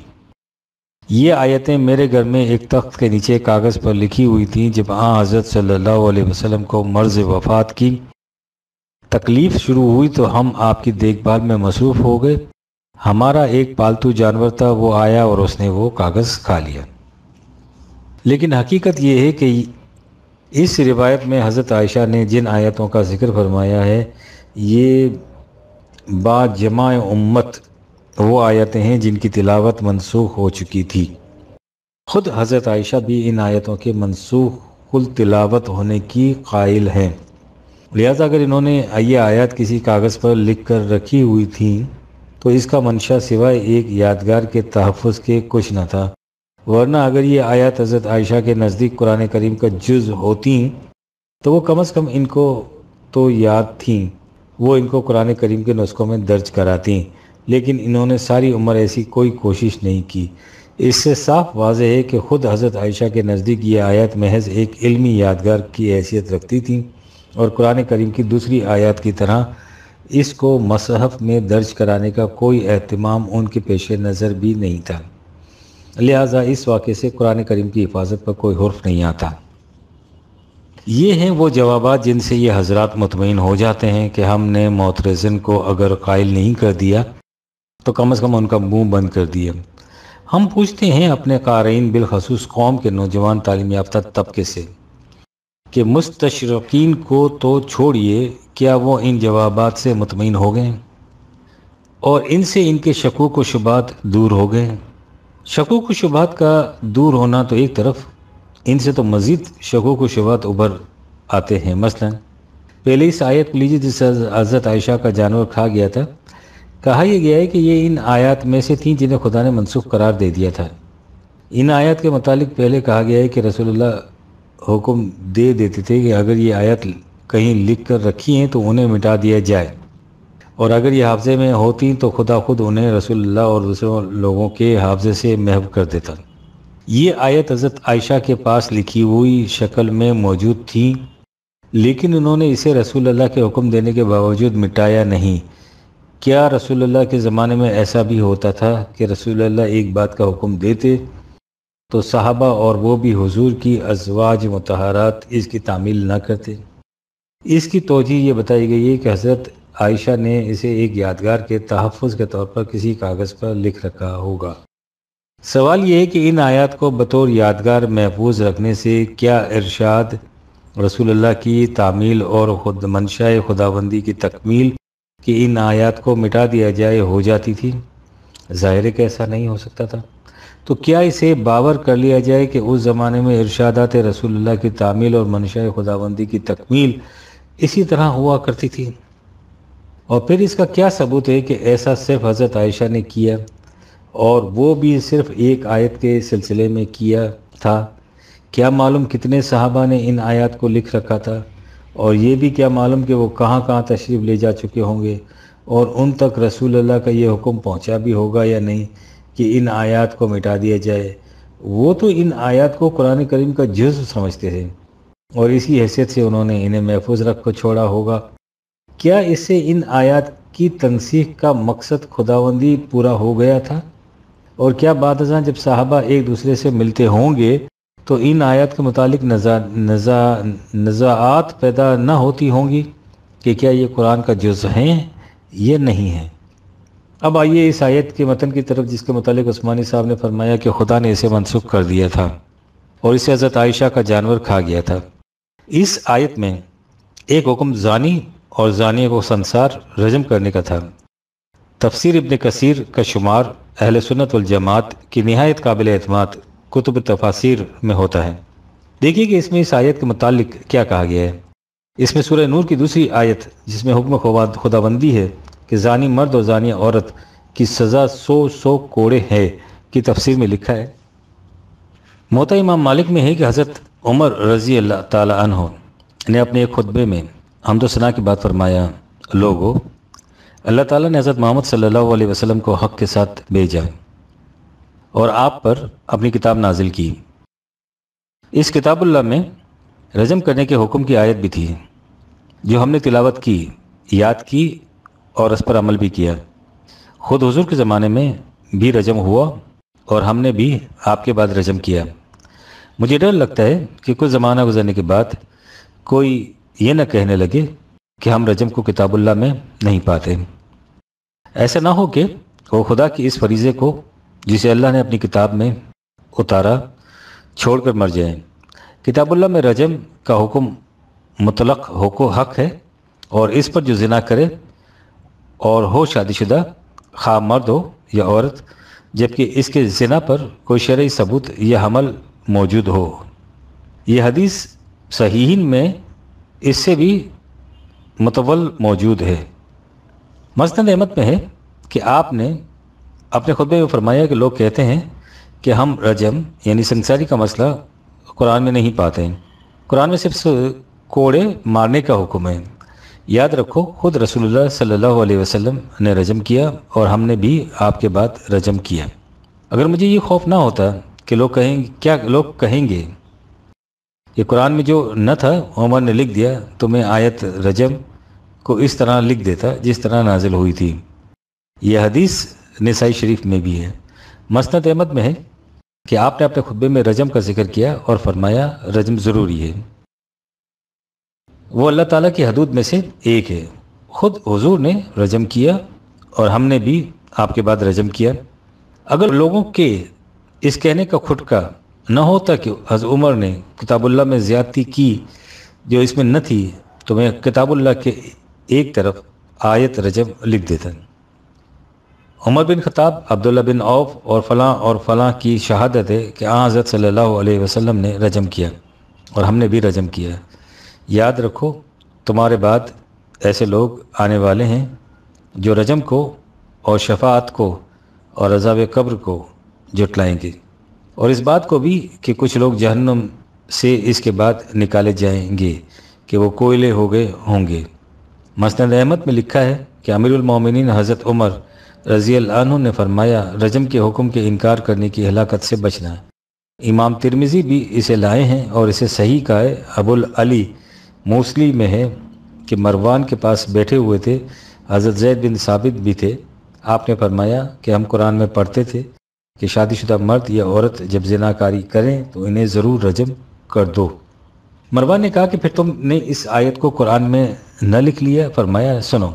یہ آیتیں میرے گھر میں ایک تخت کے نیچے کاغذ پر لکھی ہوئی تھیں جب ہاں حضرت صلی اللہ علیہ وسلم کو مرض وفات کی तकलीफ़ शुरू हुई तो हम आपकी देखभाल में मसरूफ़ हो गए हमारा एक पालतू जानवर था वो आया और उसने वो कागज़ खा लिया लेकिन हकीकत ये है कि इस रिवायत में हज़रत आयशा ने जिन आयतों का जिक्र फरमाया है ये बाजमा उम्मत वो आयतें हैं जिनकी तिलावत मनसूख हो चुकी थी ख़ुद हज़रत आयशा भी इन आयतों के मनसूख तिलावत होने की कायल हैं लिहाजा अगर इन्होंने ये आयत किसी कागज़ पर लिख कर रखी हुई थी तो इसका मंशा सिवाय एक यादगार के तहफ़ के कुछ न था वरना अगर ये आयत हज़रत आयशा के नज़दीक कुरान करीम का जुज़ होती तो वो कम अज़ कम इनको तो याद थी वो इनको कुरान करीम के नुस्खों में दर्ज कराती लेकिन इन्होंने सारी उम्र ऐसी कोई कोशिश नहीं की इससे साफ वाज है कि ख़ुद हज़रत आयशा के नज़दीक ये आयत महज एक इलमी यादगार की हैसियत रखती थी और कुरान करीम की दूसरी आयत की तरह इसको मसहफ़ में दर्ज कराने का कोई अहतमाम उनके पेश नज़र भी नहीं था लिहाजा इस वाक़े से कुरान करीम की हिफाजत पर कोई हर्फ नहीं आता ये हैं वो जवाब जिनसे ये हजरत मुतमिन हो जाते हैं कि हमने मोतरजन को अगर कायल नहीं कर दिया तो कम अज़ कम उनका मुँह बंद कर दिया हम पूछते हैं अपने कारीन बिलखसूस कौम के नौजवान तालीम याफ्ता तबके से कि मुस्तशरकिन को तो छोड़िए क्या वो इन जवाबात से मतमिन हो गए और इनसे इनके शकूक व शुबात दूर हो गए शकूक व शुबात का दूर होना तो एक तरफ इनसे तो मज़ीद शकूक व शुबात उभर आते हैं मसलन पहले इस आयत को लीजिए जिससे हज़रत आयशा का जानवर खा गया था कहा यह गया है कि ये इन आयत में से थी जिन्हें खुदा ने मनसूख करार दे दिया था इन आयत के मतलब पहले कहा गया है कि रसोल्ला हुक्म दे देते थे कि अगर ये आयत कहीं लिख कर रखी हैं तो उन्हें मिटा दिया जाए और अगर ये हाफजे में होती तो खुदा खुद उन्हें रसोल्ला और दूसरों लोगों के हाफजे से महव कर देता ये आयत हज़रत आयशा के पास लिखी हुई शक्ल में मौजूद थी लेकिन उन्होंने इसे रसूलुल्लाह के हुक्म देने के बावजूद मिटाया नहीं क्या रसूलुल्लाह के ज़माने में ऐसा भी होता था कि रसूलुल्लाह एक बात का हुक्म देते तो साहबा और वो भी हुजूर की अजवाज मतहारात इसकी तामील ना करते इसकी तोजी ये बताई गई है कि हज़रत आयशा ने इसे एक यादगार के तहफ़ के तौर पर किसी कागज़ पर लिख रखा होगा सवाल यह है कि इन आयात को बतौर यादगार महफूज रखने से क्या इरशाद रसूलुल्लाह की तामील और खुद मंशा खुदाबंदी की तकमील कि इन आयात को मिटा दिया जाए हो जाती थी ज़ाहिर कैसा नहीं हो सकता था तो क्या इसे बावर कर लिया जाए कि उस ज़माने में इर्शादात रसूलुल्लाह की तामील और मनशा खुदाबंदी की तकमील इसी तरह हुआ करती थी और फिर इसका क्या सबूत है कि ऐसा सिर्फ हज़रत आयशा ने किया और वो भी सिर्फ एक आयत के सिलसिले में किया था क्या मालूम कितने साहबा ने इन आयत को लिख रखा था और ये भी क्या मालूम कि वो कहाँ कहाँ तशरीफ़ ले जा चुके होंगे और उन तक रसूल अल्लाह का ये हुक्म पहुँचा भी होगा या नहीं कि इन आयात को मिटा दिया जाए वो तो इन आयात को कुरान करीम का जज्व समझते थे और इसी हैसियत से उन्होंने इन्हें महफूज रख को छोड़ा होगा क्या इससे इन आयात की तनसीख का मकसद खुदाबंदी पूरा हो गया था और क्या बात जब साहबा एक दूसरे से मिलते होंगे तो इन आयत के मुतालिक नज़ा नज़ा नज़ात पैदा न होती होंगी कि क्या ये कुरान का जुज़ हैं या नहीं है अब आइए इस आयत के मतन की तरफ जिसके मतलब उस्मानी साहब ने फरमाया कि खुदा ने इसे मनसूख कर दिया था और इसे हज़रत आयशा का जानवर खा गया था इस आयत में एक हुक्म जानी और जानिए को संसार रजम करने का था तफसर इबन कसीर का शुमार अहल सुन्नत वजमात की नहायत काबिल अतमाद कुतुब तफासिर में होता है देखिए कि इसमें इस आयत के मतलब क्या कहा गया है इसमें सुरह नूर की दूसरी आयत जिसमें हुक्म खुदाबंदी है कि जानी मर्द और जानी औरत की सज़ा सो सो कोड़े है की तफसीर में लिखा है मोता इमाम मालिक में है कि हज़रत उमर रजी अल्लाह तहों ने अपने एक खुतबे में हमदो सना की बात फरमाया लोगो अल्लाह तला ने हज़रत मोहम्मद सल्ला वसलम को हक़ के साथ भेजा और आप पर अपनी किताब नाजिल की इस किताबुल्ला में रजम करने के हुक्म की आयत भी थी जो हमने तिलावत की याद की और इस पर अमल भी किया ख़ुद हुजूर के ज़माने में भी रजम हुआ और हमने भी आपके बाद रजम किया मुझे डर लगता है कि कुछ ज़माना गुजरने के बाद कोई ये न कहने लगे कि हम रजम को किताबुल्ला में नहीं पाते ऐसा ना हो कि वो खुदा के इस फरीज़े को जिसे अल्लाह ने अपनी किताब में उतारा छोड़कर मर जाए किताबुल्ला में रजम का हुक्म मुतलक होको हक है और इस पर जो जिना करे और हो शादीशुदा खा मर्द हो या औरत जबकि इसके जना पर कोई शर्य सबूत या हमल मौजूद हो यह हदीस सही में इससे भी मतवल मौजूद है मसंद अहमद में है कि आपने अपने खुतबे में फरमाया कि लोग कहते हैं कि हम रजम यानी संसारी का मसला कुरान में नहीं पाते हैं कुरान में सिर्फ कोड़े मारने का हुक्म है याद रखो खुद रसूलुल्लाह सल्लल्लाहु अलैहि वसल्लम ने रजम किया और हमने भी आपके बाद रजम किया अगर मुझे ये खौफ ना होता कि लोग कहेंगे क्या लोग कहेंगे ये कुरान में जो न था उमर ने लिख दिया तो मैं आयत रजम को इस तरह लिख देता जिस तरह नाजिल हुई थी यह हदीस नसाई शरीफ में भी है मसनत अहमद में है कि आपने अपने खुतबे में रजम का जिक्र किया और फरमाया रजम ज़रूरी है वो अल्लाह ताला की हदूद में से एक है ख़ुद हुजूर ने रजम किया और हमने भी आपके बाद रजम किया अगर लोगों के इस कहने का खुटका न होता कि हज़ उमर ने किताबुल्ला में ज़्यादती की जो इसमें न थी तो मैं किताबुल्ला के एक तरफ आयत रजब लिख देता उमर बिन खताब अब्दुल्ला बिन औफ और फ़लाँ और फ़लाँ की शहादत है कि आज़रत सल्लल्लाहु अलैहि वसल्लम ने रजम किया और हमने भी रजम किया याद रखो तुम्हारे बाद ऐसे लोग आने वाले हैं जो रजम को और शफात को और अजाब कब्र को जुटलाएंगे और इस बात को भी कि कुछ लोग जहन्नम से इसके बाद निकाले जाएंगे कि वो कोयले हो गए होंगे मसंद अहमद में लिखा है कि अमीरमिन हज़रत उमर रज़ी ने फरमाया रजम के हुक्म के इनकार करने की हलाकत से बचना इमाम तिरमिज़ी भी इसे लाए हैं और इसे सही कहा है अबुल अली मोस्ली में है कि मरवान के पास बैठे हुए थे हज़रत जैद बिन साबित भी थे आपने फरमाया कि हम कुरान में पढ़ते थे कि शादीशुदा मर्द या औरत जब जिनाकारी करें तो इन्हें ज़रूर रजम कर दो मरवान ने कहा कि फिर तुमने इस आयत को कुरान में न लिख लिया फरमाया सुनो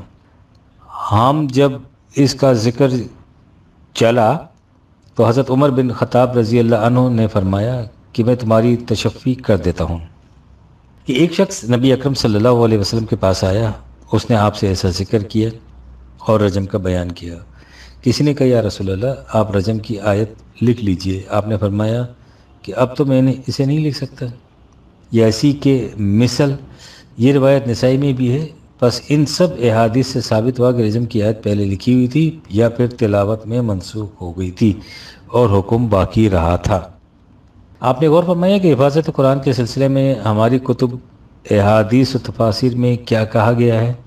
हम जब इसका ज़िक्र चला तो हज़रत उमर बिन ख़ताब रज़ी अल्लाह ने फरमाया कि मैं तुम्हारी तशफ़ी कर देता हूँ कि एक शख्स नबी अकरम सल्लल्लाहु अलैहि वसल्लम के पास आया उसने आपसे ऐसा जिक्र किया और रजम का बयान किया किसी ने कहा रसोल्ला आप रजम की आयत लिख लीजिए आपने फरमाया कि अब तो मैंने इसे नहीं लिख सकता या इसी के मिसल ये रिवायत नसाई में भी है बस इन सब अहादीस से साबित हुआ कि रजम की आयत पहले लिखी हुई थी या फिर तिलावत में मनसूख हो गई थी और हुक्म बाकी रहा था आपने गौर फरमाया कि हिफाजत कुरान के सिलसिले में हमारी कुतुब अहादीस तफासिर में क्या कहा गया है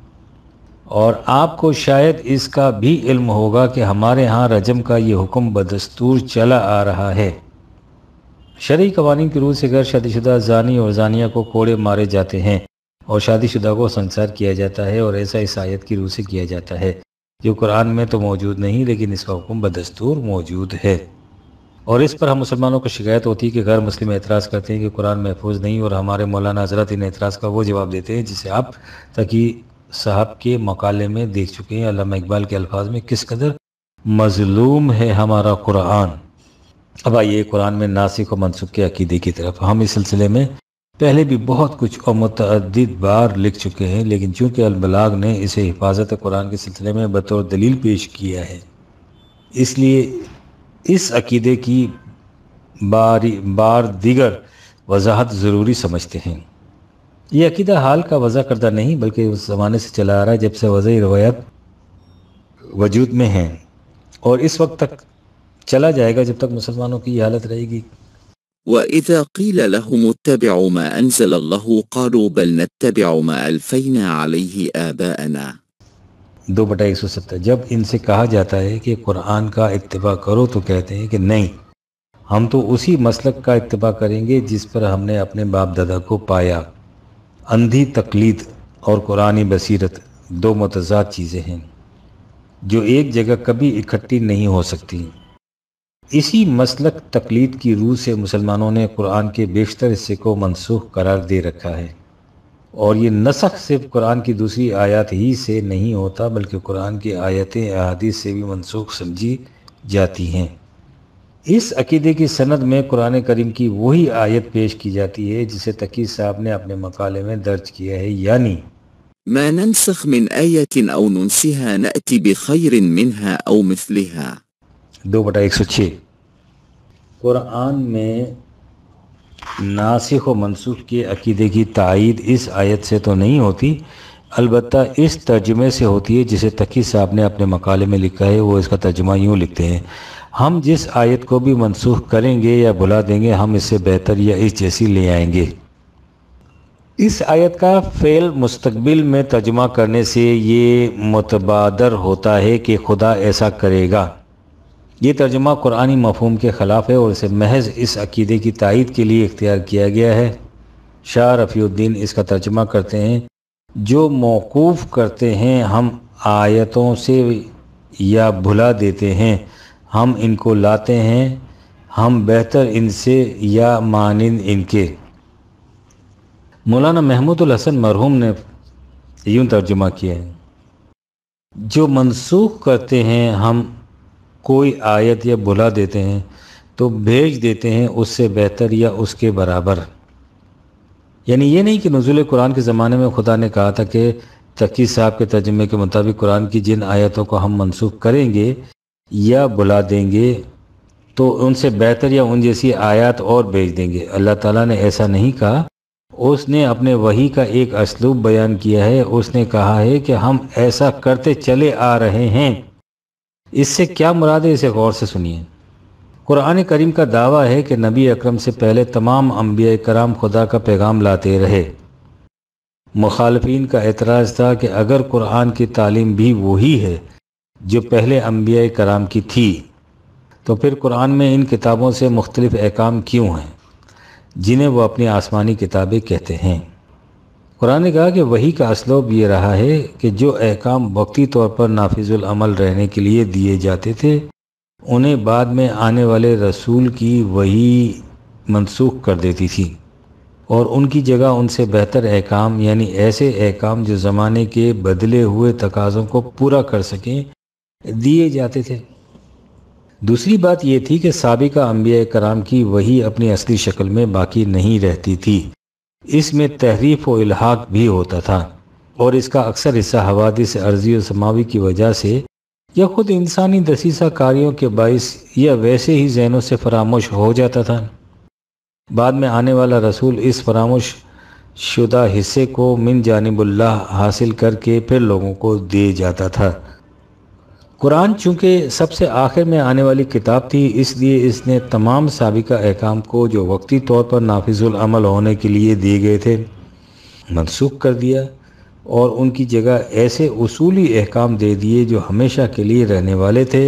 और आपको शायद इसका भी इल्म होगा कि हमारे यहाँ रजम का ये हुक्म बदस्तूर चला आ रहा है शरी कवानी की रूह से गैर शादीशुदा जानी और जानिया को कोड़े मारे जाते हैं और शादीशुदा को संसार किया जाता है और ऐसा इस की रूह से किया जाता है जो कुरान में तो मौजूद नहीं लेकिन इसका हुक्म बदस्तूर मौजूद है और इस पर हम मुसलमानों को शिकायत होती है कि गैर मुस्लिम एतराज़ करते हैं कि कुरान महफूज नहीं और हमारे मौलाना हजरत इन एतराज़ का वो जवाब देते हैं जिसे आप तकी साहब के मकाले में देख चुके हैं अलामा इकबाल के अल्फाज में किस कदर मजलूम है हमारा कुरान अब आइए कुरान में नासिक और मनसुख के अकीदे की तरफ हम इस सिलसिले में पहले भी बहुत कुछ और मतद बार लिख चुके हैं लेकिन चूँकि अलबलाग ने इसे हिफाजत कुरान के सिलसिले में बतौर दलील पेश किया है इसलिए इस अकीदे की बारी बार दीगर वजाहत ज़रूरी समझते हैं ये अकीदा हाल का वज़ा करदा नहीं बल्कि उस ज़माने से चला आ रहा है जब से वज़ रवायत वजूद में है और इस वक्त तक चला जाएगा जब तक मुसलमानों की हालत रहेगी
وإذا قيل لهم اتبعوا ما أنزل الله قالوا بل نتبع ما ألفينا عليه آباءنا
दो बटा एक सौ सत्तर जब इनसे कहा जाता है कि कुरान का इतबा करो तो कहते हैं कि नहीं हम तो उसी मसलक का इतबा करेंगे जिस पर हमने अपने बाप दादा को पाया अंधी तकलीद और कुरानी बसीरत दो मतजाद चीज़ें हैं जो एक जगह कभी इकट्ठी नहीं हो सकती इसी मसलक तकलीद की रूह से मुसलमानों ने कुरान के बेशतर हिस्से को मनसूख करार दे रखा है और ये नसख सिर्फ कुरान की दूसरी आयत ही से नहीं होता बल्कि कुरान की आयतें अहादीस से भी मनसूख समझी जाती हैं इस अकीदे की सनद में कुरान करीम की वही आयत पेश की जाती है जिसे तकीर साहब ने अपने मकाले में दर्ज किया है यानी
ما ننسخ من آية أو ننسها نأتي بخير منها أو مثلها
دو बटा 106. قرآن छः कुरान में नासिख व मनसूख के अकीदे की तइद इस आयत से तो नहीं होती अलबत् इस तर्जमे से होती है जिसे तकी साहब ने अपने मकाले में लिखा है वो इसका तर्जमा यूँ लिखते हैं हम जिस आयत को भी मनसूख करेंगे या बुला देंगे हम इससे बेहतर या इस जैसी ले आएंगे इस आयत का फ़ेल मुस्तबिल में तर्जमा करने से ये मुतबादर होता है कि खुदा ऐसा करेगा ये तर्जमा कुरानी मफहम के ख़िलाफ़ है और इसे महज इस अकीदे की तइद के लिए इख्तियार किया गया है शाह रफ़ीद्दीन इसका तर्जमा करते हैं जो मौकूफ़ करते हैं हम आयतों से या भुला देते हैं हम इनको लाते हैं हम बेहतर इनसे या मानंद इनके मौलाना महमूदुल हसन मरहूम ने यूँ तर्जुमा किया है जो मनसूख करते हैं हम कोई आयत या बुला देते हैं तो भेज देते हैं उससे बेहतर या उसके बराबर यानी ये नहीं कि नज़ुल कुरान के ज़माने में खुदा ने कहा था कि तकी साहब के तर्जमे के मुताबिक कुरान की जिन आयतों को हम मनसूख करेंगे या बुला देंगे तो उनसे बेहतर या उन जैसी आयत और भेज देंगे अल्लाह ताला ने ऐसा नहीं कहा उसने अपने वही का एक असलूब बयान किया है उसने कहा है कि हम ऐसा करते चले आ रहे हैं इससे क्या मुराद है इसे गौर से सुनिए कुरान करीम का दावा है कि नबी अकरम से पहले तमाम अम्बिया कराम खुदा का पैगाम लाते रहे मुखालफन का एतराज़ था कि अगर कुरान की तालीम भी वही है जो पहले अम्बिया कराम की थी तो फिर कुरान में इन किताबों से मुख्तलिफ़ अहकाम क्यों हैं जिन्हें वो अपनी आसमानी किताबें कहते हैं कुरान ने कहा कि वही का असलोब ये रहा है कि जो अहकाम वक्ती तौर पर नाफिजुलमल रहने के लिए दिए जाते थे उन्हें बाद में आने वाले रसूल की वही मनसूख कर देती थी और उनकी जगह उनसे बेहतर अहकाम यानी ऐसे अहकाम जो ज़माने के बदले हुए तकाज़ों को पूरा कर सकें दिए जाते थे दूसरी बात यह थी कि सबका अम्बिया कराम की वही अपनी असली शक्ल में बाकी नहीं रहती थी इसमें तहरीफ व इलाहाक भी होता था और इसका अक्सर हिस्सा से अर्जी और समावी की वजह से या ख़ुद इंसानी दसीसा कार्यों के बायस या वैसे ही जहनों से फरामोश हो जाता था बाद में आने वाला रसूल इस फरामोश शुदा हिस्से को मिन जानबुल्ला हासिल करके फिर लोगों को दिए जाता था कुरान चूँकि सबसे आखिर में आने वाली किताब थी इसलिए इसने तमाम सबका अहकाम को जो वक्ती तौर पर नाफिजुलमल होने के लिए दिए गए थे मनसूख कर दिया और उनकी जगह ऐसे उसूली अहकाम दे दिए जो हमेशा के लिए रहने वाले थे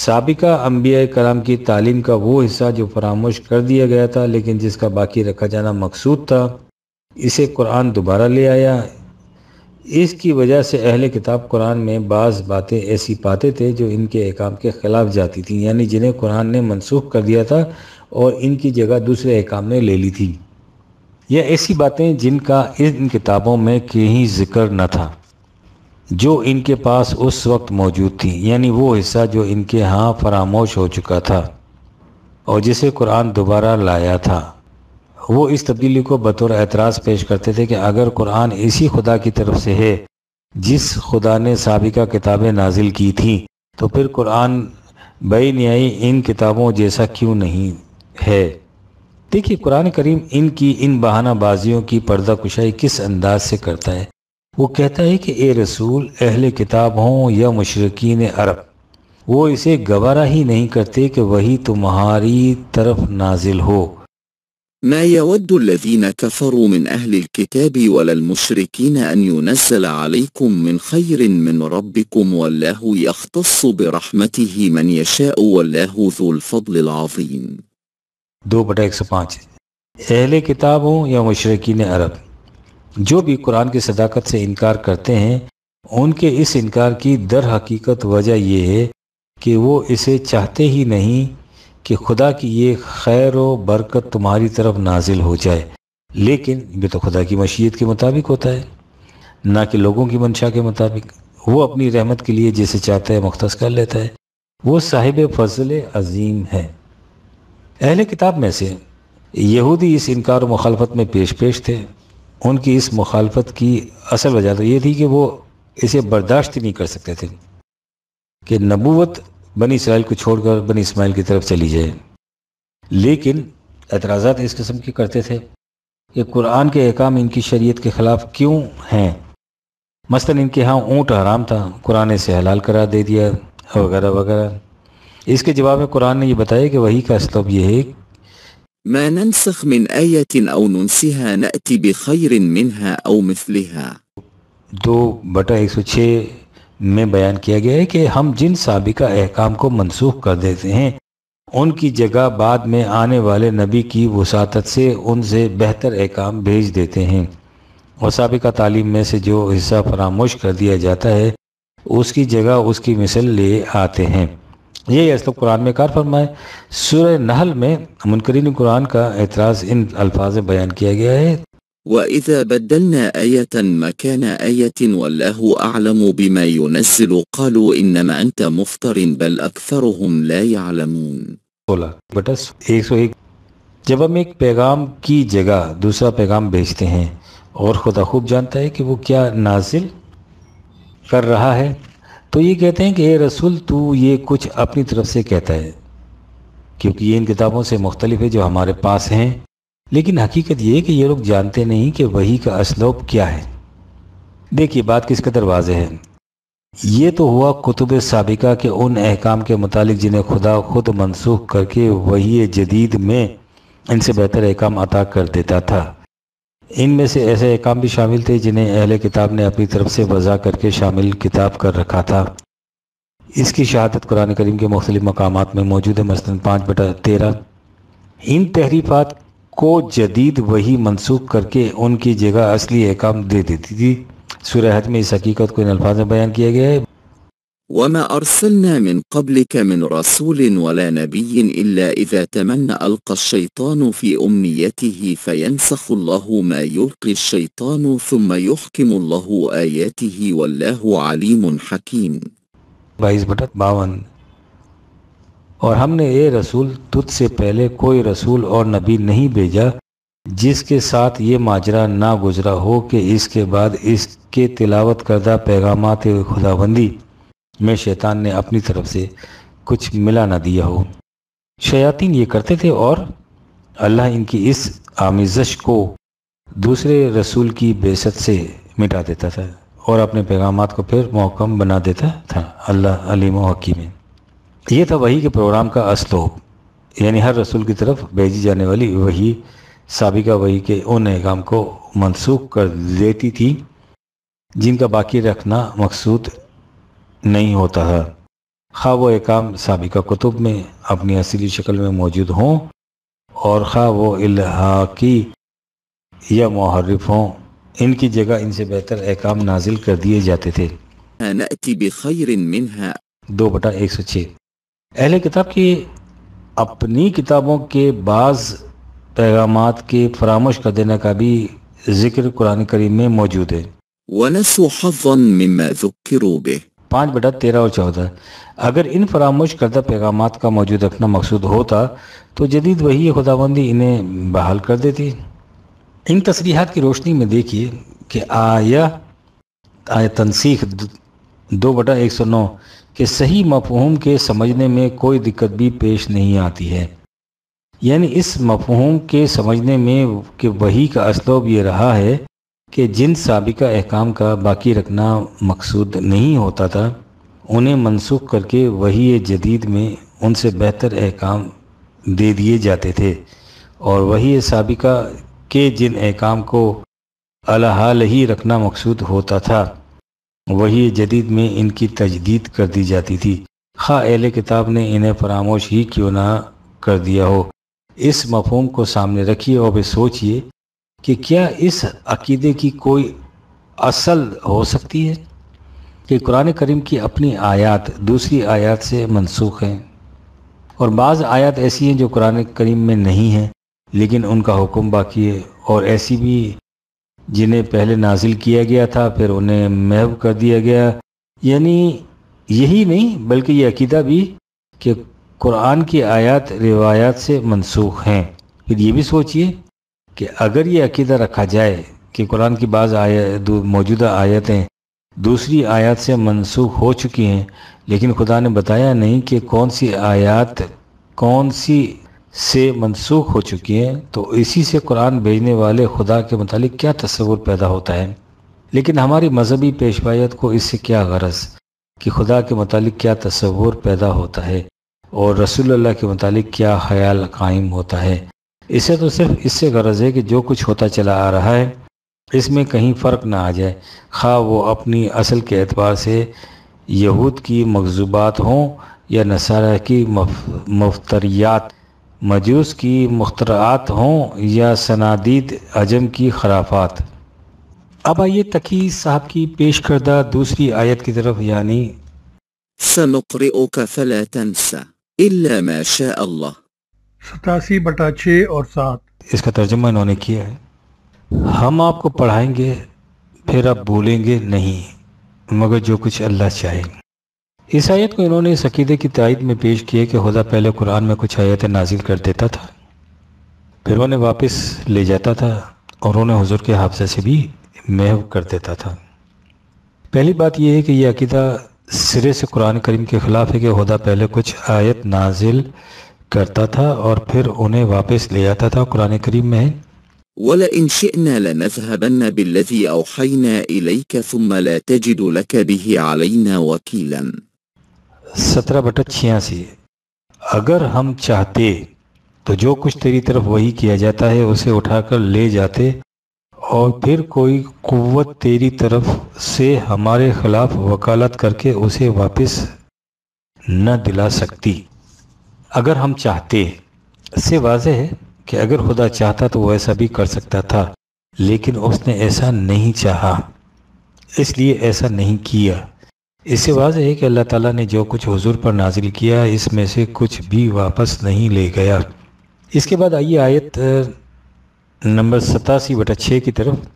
सबका अम्बिया कलाम की तालीम का वो हिस्सा जो फरामोश कर दिया गया था लेकिन जिसका बाकी रखा जाना मकसूद था इसे कुरान दोबारा ले आया इसकी वजह से अहल किताब कुरान में बाज़ बातें ऐसी पाते थे जो इनके अहकाम के ख़िलाफ़ जाती थी यानी जिन्हें कुरान ने मनसूख कर दिया था और इनकी जगह दूसरे अहकाम ने ले ली थी यह ऐसी बातें जिनका इन किताबों में कहीं जिक्र न था जो इनके पास उस वक्त मौजूद थी यानी वो हिस्सा जो इनके यहाँ फरामोश हो चुका था और जिसे कुरान दोबारा लाया था वो इस तब्दीली को बतौर एतराज़ पेश करते थे कि अगर कुरान इसी खुदा की तरफ से है जिस खुदा ने सबका किताबें नाजिल की थी तो फिर कुरान बेन्यायी इन किताबों जैसा क्यों नहीं है देखिए कुरान करीम इनकी इन बहाना बाजियों की पर्दा कुशाई किस अंदाज से करता है वो कहता है कि ए रसूल अहल किताब हों या मशरकिन अरब वो इसे गवारा ही नहीं करते कि वही तुम्हारी तरफ
नाजिल हो ما يود الذين كفروا من أهل الكتاب ولا المشركين أن ينزل عليكم من خير من ربكم والله يختص برحمته من يشاء والله ذو الفضل العظيم دو بٹا ایک سو پانچ اہل کتاب ہوں یا مشرقین
عرب جو بھی قرآن کی صداقت سے انکار کرتے ہیں ان کے اس انکار کی در حقیقت وجہ یہ ہے کہ وہ اسے چاہتے ہی نہیں कि खुदा की ये खैर व बरकत तुम्हारी तरफ नाजिल हो जाए लेकिन ये तो खुदा की मशीयत के मुताबिक होता है ना कि लोगों की मंशा के मुताबिक वो अपनी रहमत के लिए जैसे चाहता है मुख्त कर लेता है वो साहिब फजल अजीम है अहले किताब में से यहूदी इस इनकार मुखालफत में पेश पेश थे उनकी इस मुखालफत की असल वजह तो ये थी कि वो इसे बर्दाश्त नहीं कर सकते थे कि नबूत बनी इसराइल को छोड़कर बनी इसमाइल की तरफ चली जाए लेकिन एतराज इस किस्म के करते थे कि कुरान के अहकाम इनकी शरीयत के ख़िलाफ़ क्यों हैं मसलन इनके यहाँ ऊँट हराम था कुरान से हलाल करार दे दिया वगैरह वगैरह इसके जवाब में कुरान ने ये बताया कि वही का स्तब यह है
ما ننسخ من آية أو ننسها نأتي بخير منها أو مثلها
दो बटा एक सौ में बयान किया गया है कि हम जिन सबका अहकाम को मनसूख कर देते हैं उनकी जगह बाद में आने वाले नबी की वसात से उनसे बेहतर अहकाम भेज देते हैं और सबका तालीम में से जो हिस्सा फरामोश कर दिया जाता है उसकी जगह उसकी मिसल ले आते हैं यही असल तो कुरान में कार फरमाए सुर नहल में मुनकरीन कुरान का एतराज़ इन अल्फाज बयान किया गया है
وإذا بدلنا آية مكان آية والله أعلم بما ينزل قالوا إنما أنت مفتر بل أكثرهم لا يعلمون
جب ہم ایک پیغام کی جگہ دوسرا پیغام بھیجتے ہیں اور خدا خوب جانتا ہے کہ وہ کیا نازل کر رہا ہے تو یہ کہتے ہیں کہ اے رسول تو یہ کچھ اپنی طرف سے کہتا ہے کیونکہ یہ ان کتابوں سے مختلف ہے جو ہمارے پاس ہیں लेकिन हकीकत यह कि ये लोग जानते नहीं कि वही का असलोब क्या है देखिए बात किस कदर वाज है ये तो हुआ कुतुब सबिका के उन अहकाम के मुतालिक जिन्हें खुदा खुद मनसूख करके वही जदीद में इनसे बेहतर अहकाम अता कर देता था इनमें से ऐसे अहकाम भी शामिल थे जिन्हें अहल किताब ने अपनी तरफ से वजह करके शामिल किताब कर रखा था इसकी शहादत कुरान करीम के मुख्तलिफ मकाम में मौजूद है मसलन पाँच बटा तेरह इन तहरीफात کو جدید को منسوخ کر کے ان کی جگہ اصلی احکام دے دیتی تھی
سورہ حج میں اس حقیقت کو ان الفاظ میں بیان کیا گیا ہے وما أرسلنا من قبلك من رسول ولا نبي إلا إذا تمنى ألقى الشيطان في أمنيته فينسخ الله ما يلقي الشيطان ثم يحكم الله آياته والله عليم حكيم 22 بटा 52
और हमने ए रसूल तुझसे पहले कोई रसूल और नबी नहीं भेजा जिसके साथ ये माजरा ना गुजरा हो कि इसके बाद इसके तिलावत करदा पैगाम खुदाबंदी में शैतान ने अपनी तरफ से कुछ मिला ना दिया हो शयातीन ये करते थे और अल्लाह इनकी इस आमिजश को दूसरे रसूल की बेसत से मिटा देता था और अपने पैगाम को फिर मौकम बना देता था अल्लाह अलीम हकीम ये था वही के प्रोग्राम का असलोब यानी हर रसूल की तरफ भेजी जाने वाली वही सबका वही के उन अहकाम को मनसूख कर देती थी जिनका बाकी रखना मकसूद नहीं होता था खा वो एकाम सबका कुतुब में अपनी असली शक्ल में मौजूद हों और खा वो इलाकी या महरफ हों इनकी जगह इनसे बेहतर एहकाम नाजिल कर दिए जाते थे दो बटा एक सौ छः अहल किताब की अपनी किताबों के बाद पैगाम के फरामोश कर देने का भी जिक्र कुरान करीम में मौजूद है
पाँच बटा तेरह और
चौदह अगर इन फरामोश करदा पैगाम का मौजूद रखना मकसूद होता तो जदीद वही खुदाबंदी इन्हें बहाल कर देती इन तसरीहत की रोशनी में देखिए कि आया आय तनसीख दो बटा एक सौ नौ कि सही मफहम के समझने में कोई दिक्कत भी पेश नहीं आती है यानी इस मफहम के समझने में कि वही का असलोब ये रहा है कि जिन सबका अहकाम का बाकी रखना मकसूद नहीं होता था उन्हें मनसूख करके वही जदीद में उनसे बेहतर अहकाम दे दिए जाते थे और वही सबका के जिन अहकाम को अलहाल ही रखना मकसूद होता था वही जदीद में इनकी तजदीद कर दी जाती थी खा हाँ, अहल किताब ने इन्हें फरामोश ही क्यों ना कर दिया हो इस मफहम को सामने रखिए और भी सोचिए कि क्या इस अकीदे की कोई असल हो सकती है कि कुरान करीम की अपनी आयत दूसरी आयत से मनसूख हैं और बाज़ आयत ऐसी हैं जो कुरान करीम में नहीं हैं लेकिन उनका हुक्म बाकी है और ऐसी भी जिन्हें पहले नाजिल किया गया था फिर उन्हें महव कर दिया गया यानी यही नहीं बल्कि ये अकीदा भी कि कुरान की आयत रिवायात से मनसूख हैं फिर ये भी सोचिए कि अगर ये अकीदा रखा जाए कि कुरान की बाज़ आया मौजूदा आयतें दूसरी आयत से मनसूख हो चुकी हैं लेकिन खुदा ने बताया नहीं कि कौन सी आयत कौन सी से मनसूख हो चुकी हैं तो इसी से कुरान भेजने वाले खुदा के मतलब क्या तस्वुर पैदा होता है लेकिन हमारी मजहबी पेशवाइत को इससे क्या गरज कि खुदा के मतलब क्या तस्वुर पैदा होता है और रसूलुल्लाह के मतलब क्या ख्याल कायम होता है इसे तो सिर्फ इससे गरज है कि जो कुछ होता चला आ रहा है इसमें कहीं फ़र्क ना आ जाए खा वो अपनी असल के एतबार से यहूद की मकजूबात हों या नसारा की मफ, मफ्तरियात मजूस की मुख्तरात हों या सनादीद अजम की खराफात अब आइए तकी साहब की पेश करदा दूसरी आयत की तरफ यानी सतासी बटा छः और सात इसका तर्जमा इन्होंने किया है हम आपको पढ़ाएंगे फिर आप बोलेंगे नहीं मगर जो कुछ अल्लाह चाहे इस आयत को इन्होंने इस अकीदे की तायद में पेश किए कि खुदा पहले कुरान में कुछ आयतें नाजिल कर देता था फिर उन्हें वापस ले जाता था और उन्हें हजूर के हाफजे से भी महव कर देता था पहली बात यह है कि यह अकीदा सिरे से कुरान करीम के ख़िलाफ़ है कि खुदा पहले कुछ आयत नाजिल करता था और फिर उन्हें वापस ले जाता था कुरान करीम में
وَلَئِنْ شِئْنَا لَنَذْهَبَنَّ بِالَّذِي أَوْحَيْنَا إِلَيْكَ ثُمَّ لَا تَجِدُ لَكَ بِهِ عَلَيْنَا وَكِيلًا
सत्रह बटा छियासी अगर हम चाहते तो जो कुछ तेरी तरफ वही किया जाता है उसे उठाकर ले जाते और फिर कोई कुवत तेरी तरफ से हमारे खिलाफ वकालत करके उसे वापस न दिला सकती अगर हम चाहते इससे वाज है कि अगर खुदा चाहता तो वो ऐसा भी कर सकता था लेकिन उसने ऐसा नहीं चाहा इसलिए ऐसा नहीं किया इससे वाजह है कि अल्लाह ताला ने जो कुछ हुजूर पर नाजिल किया इसमें से कुछ भी वापस नहीं ले गया इसके बाद आइए आयत नंबर सतासी बटा छः की तरफ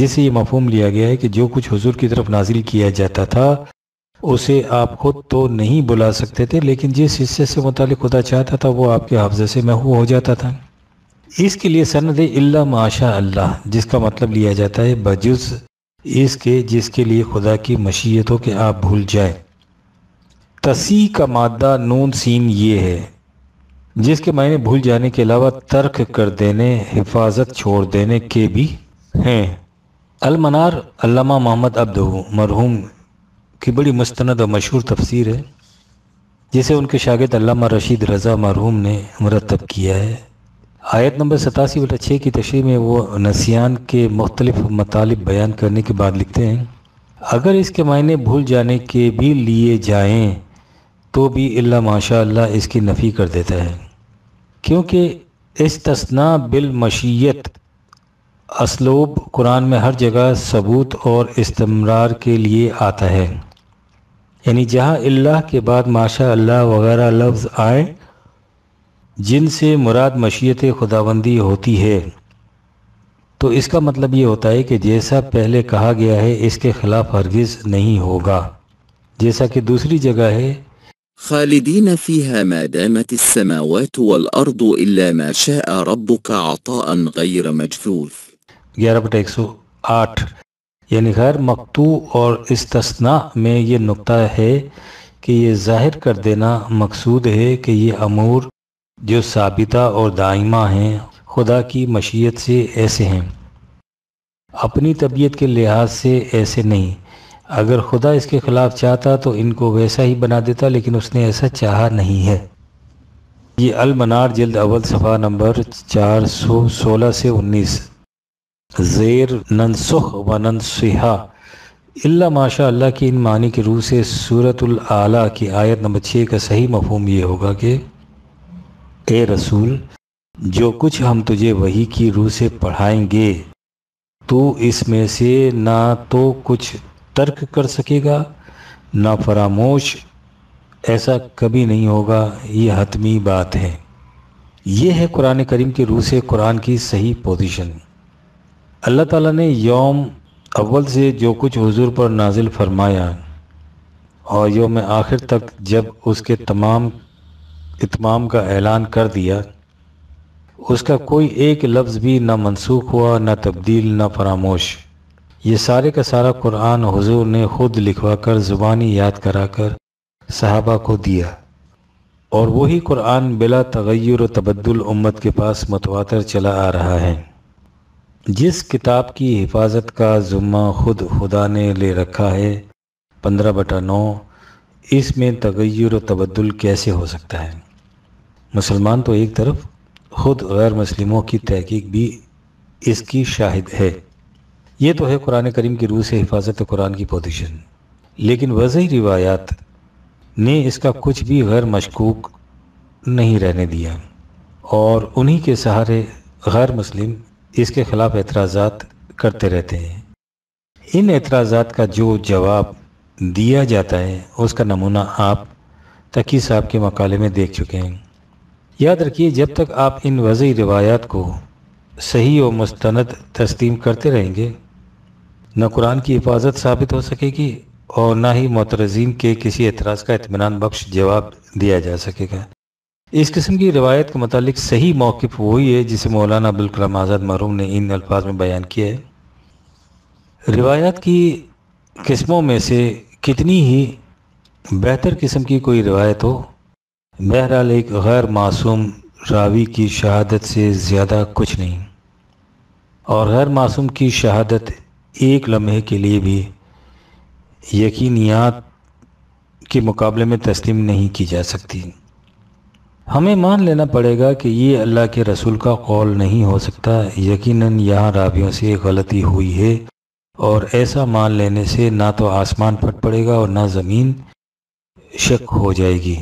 जिसे ये मफहम लिया गया है कि जो कुछ हुजूर की तरफ नाजिल किया जाता था उसे आप खुद तो नहीं बुला सकते थे लेकिन जिस हिस्से से मुतल खुदा चाहता था वो आपके हाफजे से महू हो जाता था इसके लिए सनद अल्ला माशा अल्लाह जिसका मतलब लिया जाता है बजुज इसके जिसके लिए खुदा की मशीयत हो कि आप भूल जाए तसी का मादा नून सीन ये है जिसके मायने भूल जाने के अलावा तर्क कर देने हिफाजत छोड़ देने के भी हैं अलमनार अल्लामा मोहम्मद अब्दू मरहूम की बड़ी मुस्ंद और मशहूर तफसीर है जिसे उनके शागिद अल्लामा रशीद रज़ा मरहूम ने मरतब किया है आयत नंबर सतासी बटा छः की तशरी में वो नसीान के मुख्तलिफ मतालब बयान करने के बाद लिखते हैं अगर इसके मायने भूल जाने के भी लिए जाएँ तो भी अल्लाह माशा अल्लाह इसकी नफ़ी कर देता है क्योंकि इस तस्ना बिलमशियत असलोब कुरान में हर जगह सबूत और इस्तमरार के लिए आता है यानी जहाँ अल्लाह के बाद माशा अल्लाह वगैरह लफ्ज़ आए जिनसे मुराद मशीत खुदाबंदी होती है तो इसका मतलब ये होता है कि जैसा पहले कहा गया है इसके खिलाफ हरगिज़ नहीं होगा जैसा कि दूसरी जगह
है خالدين فيها ما دامت السماوات والارض الا ما شاء ربك عطاء غير مجذوذ
11.108 यानी गैर मकतू और इस्तना में ये नुक्ता है कि ये जाहिर कर देना मकसूद है कि ये अमूर जो साबिता और दाइमा हैं खुदा की मशीयत से ऐसे हैं अपनी तबीयत के लिहाज से ऐसे नहीं अगर खुदा इसके ख़िलाफ़ चाहता तो इनको वैसा ही बना देता लेकिन उसने ऐसा चाहा नहीं है ये अलमनार जल्द अवल सफ़ा नंबर चार सौ सोलह से उन्नीस ज़ेर ननसुख व ननसहा अल्ला माशा अल्लाह की इन मानी के रूह से सूरतुल आला की आयत नंबर छः का सही मफहम यह होगा कि ए रसूल जो कुछ हम तुझे वही की रूह से पढ़ाएंगे तू इसमें से ना तो कुछ तर्क कर सकेगा ना फरामोश ऐसा कभी नहीं होगा ये हतमी बात है ये है कुरान करीम की रूह से कुरान की सही पोजीशन अल्लाह ताला ने योम अव्वल से जो कुछ हुजूर पर नाजिल फरमाया और योम आखिर तक जब उसके तमाम इतमाम का ऐलान कर दिया उसका कोई एक लफ्ज़ भी ना मनसूख हुआ ना तब्दील ना फरामोश ये सारे का सारा कुरान हुजूर ने खुद लिखवा कर ज़ुबानी याद करा कर सहाबा को दिया और वही कुरान बिला तगैर तबद्दुल उम्मत के पास मतवातर चला आ रहा है जिस किताब की हिफाजत का ज़ुम्मा खुद खुदा ने ले रखा है पंद्रह बटा नौ इसमें तगैर तबद्दुल कैसे हो सकता है मुसलमान तो एक तरफ खुद गैर मुस्लिमों की तहकीक भी इसकी शाहिद है ये तो है कुरान करीम की रूह से हिफाजत कुरान की पोजिशन लेकिन वजह रिवायात ने इसका कुछ भी गैर मशकूक नहीं रहने दिया और उन्हीं के सहारे गैर मुस्लिम इसके ख़िलाफ़ एतराज़ करते रहते हैं इन एतराज़ात का जो जवाब दिया जाता है उसका नमूना आप तकी साहब के मकाले में देख चुके हैं याद रखिए जब तक आप इन वज़ी रिवायात को सही और मुस्तंद तस्लीम करते रहेंगे न कुरान की हिफाजत साबित हो सकेगी और ना ही मोतरजीम के किसी एतराज़ का इतमान बख्श जवाब दिया जा सकेगा इस किस्म की रवायत के मतलब सही मौक़ वही है जिसे मौलाना अबुलकलाम आज़ाद मरूम ने इन अल्फाज में बयान किया है रिवायत की किस्मों में से कितनी ही बेहतर किस्म की कोई रवायत हो बहरहाल एक गैर मासूम रावी की शहादत से ज़्यादा कुछ नहीं और गैर मासूम की शहादत एक लम्हे के लिए भी यकीनियात के मुकाबले में तस्लीम नहीं की जा सकती हमें मान लेना पड़ेगा कि ये अल्लाह के रसूल का कौल नहीं हो सकता यकीनन यहाँ रावियों से गलती हुई है और ऐसा मान लेने से ना तो आसमान फट पड़ेगा और ना ज़मीन शक हो जाएगी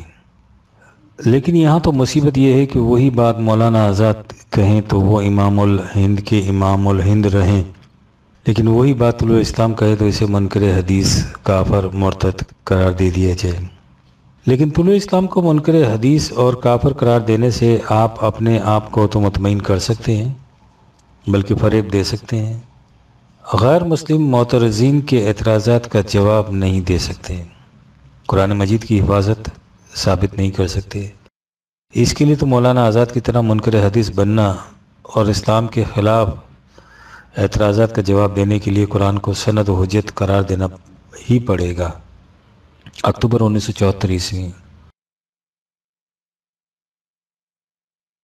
लेकिन यहाँ तो मुसीबत यह है कि वही बात मौलाना आज़ाद कहें तो वो इमाम हिंद के इमाम हिंद रहें लेकिन वही बात इस्लाम कहे तो इसे मनकर हदीस काफर मरत करार दे दिया जाए लेकिन तुल इस्लाम को मनकर हदीस और काफर करार देने से आप अपने आप को तो मतमिन कर सकते हैं बल्कि फरेब दे सकते हैं गैर मुस्लिम मोतरजीन के एतराज़ात का जवाब नहीं दे सकते कुरान मजीद की हिफाजत साबित नहीं कर सकते इसके लिए तो मौलाना आज़ाद की तरह मुनकर हदीस बनना और इस्लाम के ख़िलाफ़ एतराज़ा का जवाब देने के लिए कुरान को सनद हजत करार देना ही पड़ेगा अक्टूबर उन्नीस सौ चौहत्तर ईस्वी